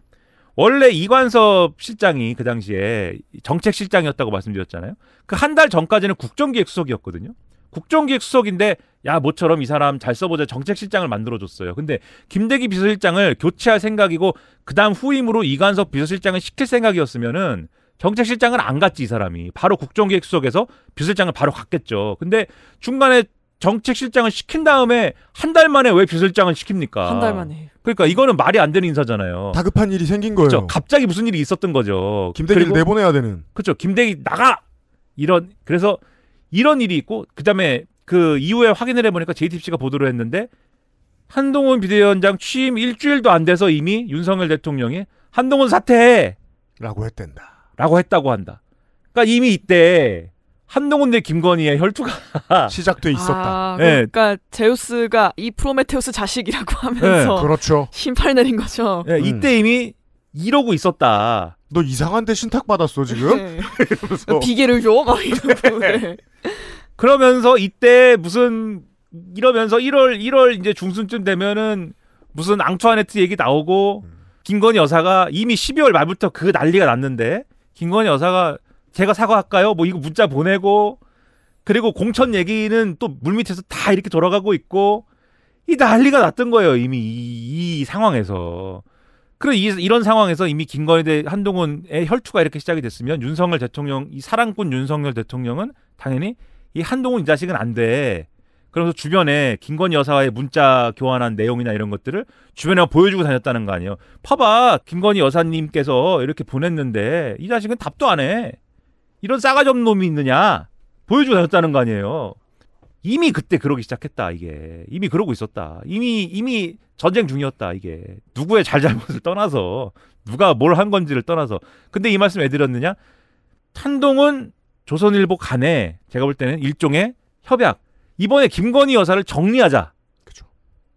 원래 이관섭 실장이 그 당시에 정책실장이었다고 말씀드렸잖아요. 그 한 달 전까지는 국정기획수석이었거든요. 국정기획수석인데 야 모처럼 이 사람 잘 써보자 정책실장을 만들어줬어요. 근데 김대기 비서실장을 교체할 생각이고 그다음 후임으로 이관섭 비서실장을 시킬 생각이었으면은 정책실장은 안 갔지 이 사람이 바로 국정기획수석에서 비서실장을 바로 갔겠죠. 근데 중간에 정책실장을 시킨 다음에 한 달 만에 왜 비서실장을 시킵니까? 한 달 만에. 그러니까 이거는 말이 안 되는 인사잖아요. 다급한 일이 생긴 거예요. 그렇죠? 갑자기 무슨 일이 있었던 거죠. 김대기를 그리고, 내보내야 되는. 그렇죠. 김대기 나가 이런 그래서 이런 일이 있고 그다음에 그 이후에 확인을 해보니까 JTBC가 보도를 했는데 한동훈 비대위원장 취임 일주일도 안 돼서 이미 윤석열 대통령이 한동훈 사퇴라고 했댄다. 라고 했다고 한다. 그러니까 이미 이때 한동훈 대 김건희의 혈투가 시작돼 있었다. 아, 네. 그러니까 네. 제우스가 이 프로메테우스 자식이라고 네, 하면서 네, 그렇죠. 심팔 내린 거죠. 네, 이때 음. 이미 이러고 있었다. 너 이상한데 신탁 받았어 지금? 네. 비계를 줘? 막 이러고. 그러면서 이때 무슨 이러면서 1월 1월 이제 중순쯤 되면은 무슨 앙투아네트 얘기 나오고 음. 김건희 여사가 이미 12월 말부터 그 난리가 났는데 김건희 여사가 제가 사과할까요? 뭐 이거 문자 보내고 그리고 공천 얘기는 또 물밑에서 다 이렇게 돌아가고 있고 이 난리가 났던 거예요 이미 이, 이 상황에서 그리고 이, 이런 상황에서 이미 김건희 대 한동훈의 혈투가 이렇게 시작이 됐으면 윤석열 대통령 이 사랑꾼 윤석열 대통령은 당연히 이 한동훈 이 자식은 안돼 그러면서 주변에 김건희 여사와의 문자 교환한 내용이나 이런 것들을 주변에 보여주고 다녔다는 거 아니에요. 봐봐, 김건희 여사님께서 이렇게 보냈는데 이 자식은 답도 안 해. 이런 싸가지 없는 놈이 있느냐? 보여주고 다녔다는 거 아니에요. 이미 그때 그러기 시작했다 이게 이미 그러고 있었다 이미 이미 전쟁 중이었다 이게 누구의 잘잘못을 떠나서 누가 뭘 한 건지를 떠나서 근데 이 말씀 왜 드렸느냐 탄동은 조선일보 간에 제가 볼 때는 일종의 협약 이번에 김건희 여사를 정리하자. 그쵸.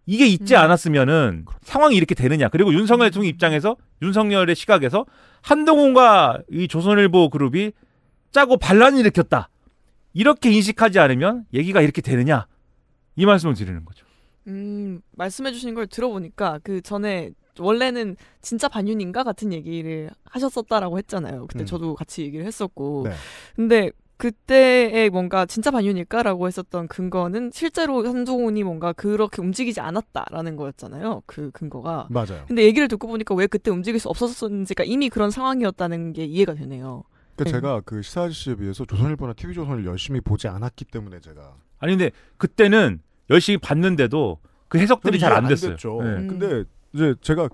이게 있지 음. 않았으면은 그렇죠. 상황이 이렇게 되느냐. 그리고 윤석열 음. 대통령 입장에서 윤석열의 시각에서 한동훈과 이 조선일보 그룹이 짜고 반란을 일으켰다. 이렇게 인식하지 않으면 얘기가 이렇게 되느냐. 이 말씀을 드리는 거죠. 음, 말씀해 주신 걸 들어보니까 그 전에 원래는 진짜 반윤인가 같은 얘기를 하셨었다라고 했잖아요. 그때 음. 저도 같이 얘기를 했었고. 네. 근데 그때의 뭔가 진짜 반윤일까라고 했었던 근거는 실제로 한동훈이 뭔가 그렇게 움직이지 않았다라는 거였잖아요. 그 근거가. 맞아요. 근데 얘기를 듣고 보니까 왜 그때 움직일 수 없었었는지가 이미 그런 상황이었다는 게 이해가 되네요. 그러니까 네. 제가 그 시사 아저씨에 비해서 조선일보나 TV조선을 열심히 보지 않았기 때문에 제가. 아니 근데 그때는 열심히 봤는데도 그 해석들이 잘 안 됐어요. 안 됐죠. 네. 음. 근데 이제 제가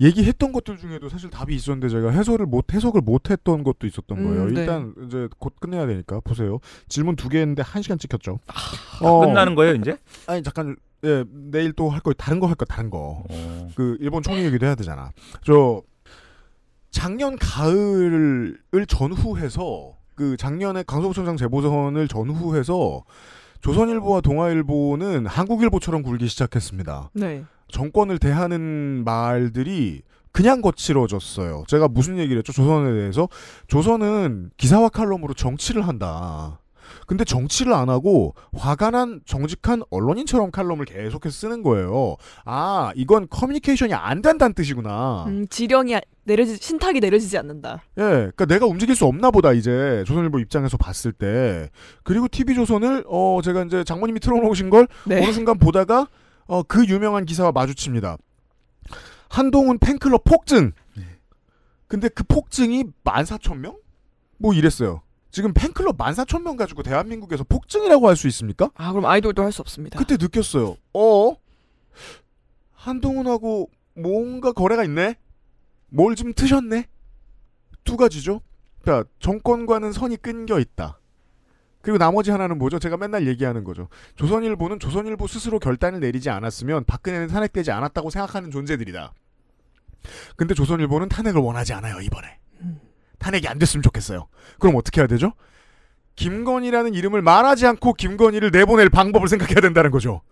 얘기했던 것들 중에도 사실 답이 있었는데 제가 해설을 못 해석을 못 했던 것도 있었던 음, 거예요. 음, 네. 일단 이제 곧 끝내야 되니까 보세요. 질문 두 개 했는데 한 시간 찍혔죠. 아, 어, 끝나는 거예요 이제? 어, 아니 잠깐 예 내일 또 할 거 다른 거 할 거 다른 거. 오. 어. 그 일본 총리 얘기도 해야 되잖아. 저 작년 가을을 전후해서 그 작년에 강서구청장 재보선을 전후해서 조선일보와 동아일보는 한국일보처럼 굴기 시작했습니다. 네. 정권을 대하는 말들이 그냥 거칠어졌어요. 제가 무슨 얘기를 했죠? 조선에 대해서 조선은 기사와 칼럼으로 정치를 한다. 근데 정치를 안 하고 화가 난 정직한 언론인처럼 칼럼을 계속해서 쓰는 거예요. 아 이건 커뮤니케이션이 안 된다는 뜻이구나. 음, 지령이 내려지 신탁이 내려지지 않는다. 예, 그러니까 내가 움직일 수 없나 보다 이제 조선일보 입장에서 봤을 때 그리고 TV 조선을 어 제가 이제 장모님이 틀어놓으신 걸 네. 어느 순간 보다가 어, 그 유명한 기사와 마주칩니다. 한동훈 팬클럽 폭증. 예. 근데 그 폭증이 14,000명? 뭐 이랬어요. 지금 팬클럽 14,000명 가지고 대한민국에서 폭증이라고 할 수 있습니까? 아, 그럼 아이돌도 할 수 없습니다. 그때 느꼈어요. 어? 한동훈하고 뭔가 거래가 있네? 뭘 좀 트셨네? 두 가지죠. 그러니까 정권과는 선이 끊겨 있다. 그리고 나머지 하나는 뭐죠? 제가 맨날 얘기하는 거죠. 조선일보는 조선일보 스스로 결단을 내리지 않았으면 박근혜는 탄핵되지 않았다고 생각하는 존재들이다. 근데 조선일보는 탄핵을 원하지 않아요, 이번에. 탄핵이 안 됐으면 좋겠어요. 그럼 어떻게 해야 되죠? 김건희라는 이름을 말하지 않고 김건희를 내보낼 방법을 생각해야 된다는 거죠.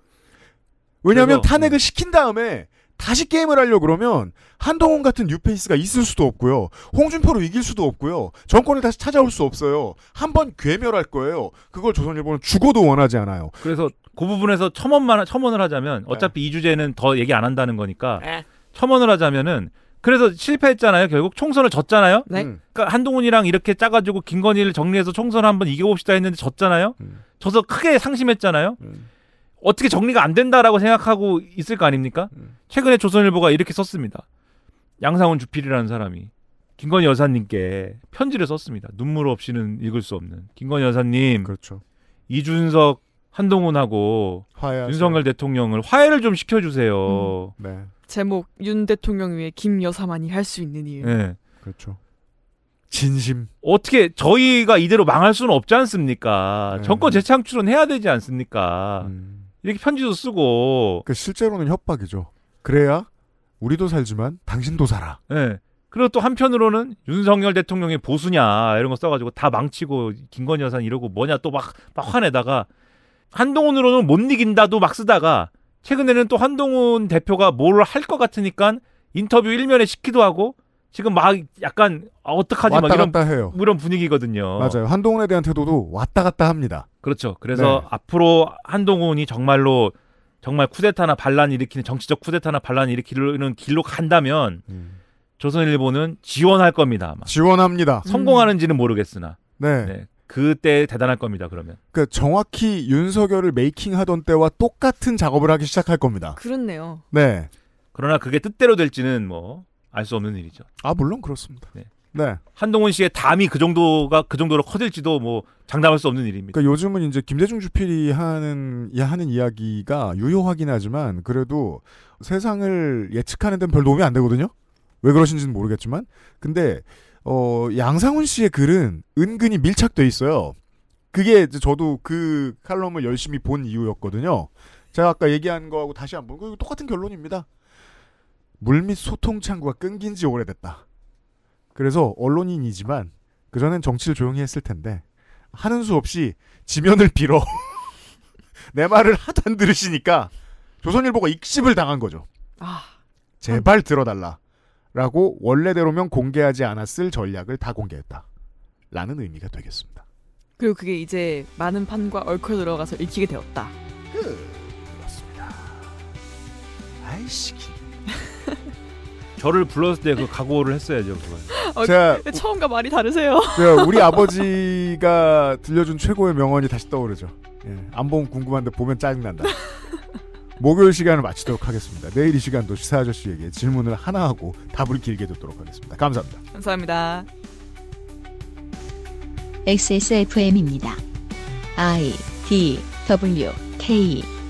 왜냐하면 탄핵을 네. 시킨 다음에 다시 게임을 하려 그러면 한동훈 같은 뉴페이스가 있을 수도 없고요. 홍준표로 이길 수도 없고요. 정권을 다시 찾아올 수 없어요. 한번 괴멸할 거예요. 그걸 조선일보는 죽어도 원하지 않아요. 그래서 그 부분에서 첨언만 첨언을 하자면 네. 어차피 네. 이 주제는 더 얘기 안 한다는 거니까 네. 첨언을 하자면은 그래서 실패했잖아요. 결국 총선을 졌잖아요. 네. 음. 그러니까 한동훈이랑 이렇게 짜가지고 김건희를 정리해서 총선 을 한번 이겨봅시다 했는데 졌잖아요. 음. 져서 크게 상심했잖아요. 음. 어떻게 정리가 안 된다라고 생각하고 있을 거 아닙니까? 음. 최근에 조선일보가 이렇게 썼습니다. 양상훈 주필이라는 사람이 김건희 여사님께 편지를 썼습니다. 눈물 없이는 읽을 수 없는 김건희 여사님. 그렇죠. 이준석 한동훈하고 화해하세요. 윤석열 대통령을 화해를 좀 시켜주세요. 음. 네. 제목 윤 대통령 위에 김 여사만이 할 수 있는 일. 네. 그렇죠. 진심. 어떻게 저희가 이대로 망할 수는 없지 않습니까? 네. 정권 재창출은 해야 되지 않습니까? 음. 이렇게 편지도 쓰고. 그 실제로는 협박이죠. 그래야 우리도 살지만 당신도 살아. 네. 그리고 또 한편으로는 윤석열 대통령의 보수냐 이런 거 써가지고 다 망치고 김건희 여사 이러고 뭐냐 또 막 막 화내다가 한동훈으로는 못 이긴다도 막 쓰다가 최근에는 또 한동훈 대표가 뭘 할 것 같으니까 인터뷰 일면에 시키도 하고 지금 막 약간 어떡하지 막 이런 해요. 이런 분위기거든요. 맞아요. 한동훈에 대한 태도도 왔다 갔다 합니다. 그렇죠. 그래서 네. 앞으로 한동훈이 정말로 정말 쿠데타나 반란 일으키는 정치적 쿠데타나 반란 일으키는 길로 간다면 음. 조선일보는 지원할 겁니다. 아마. 지원합니다. 음. 성공하는지는 음. 모르겠으나. 네. 네. 그때 대단할 겁니다. 그러면. 그 정확히 윤석열을 메이킹하던 때와 똑같은 작업을 하기 시작할 겁니다. 그렇네요. 네. 그러나 그게 뜻대로 될지는 뭐 알수 없는 일이죠. 아 물론 그렇습니다. 네. 네. 한동훈 씨의 담이 그 정도가 그 정도로 커질지도 뭐 장담할 수 없는 일입니다. 그러니까 요즘은 이제 김대중 주필이 하는 하는 이야기가 유효하긴 하지만 그래도 세상을 예측하는 데는 별 도움이 안 되거든요. 왜 그러신지는 모르겠지만 근데 어 양상훈 씨의 글은 은근히 밀착돼 있어요. 그게 저도 그 칼럼을 열심히 본 이유였거든요. 제가 아까 얘기한 거하고 다시 한번 그 똑같은 결론입니다. 물밑 소통 창구가 끊긴 지 오래됐다. 그래서 언론인이지만 그전엔 정치를 조용히 했을 텐데 하는 수 없이 지면을 빌어 내 말을 하단 들으시니까 조선일보가 익십을 당한 거죠. 아, 제발 들어달라라고 원래대로면 공개하지 않았을 전략을 다 공개했다. 라는 의미가 되겠습니다. 그리고 그게 이제 많은 판과 얼켜 들어가서 읽히게 되었다. 그, 그렇습니다. 아이씨. 저를 불렀을 때 그 각오를 했어야죠 그걸. 어, 제가 처음과 말이 다르세요. 제가 우리 아버지가 들려준 최고의 명언이 다시 떠오르죠. 예, 안 보면 궁금한데 보면 짜증난다. 목요일 시간을 마치도록 하겠습니다. 내일 이 시간도 시사 아저씨에게 질문을 하나 하고 답을 길게 듣도록 하겠습니다. 감사합니다. 감사합니다. XSFM입니다. I D W K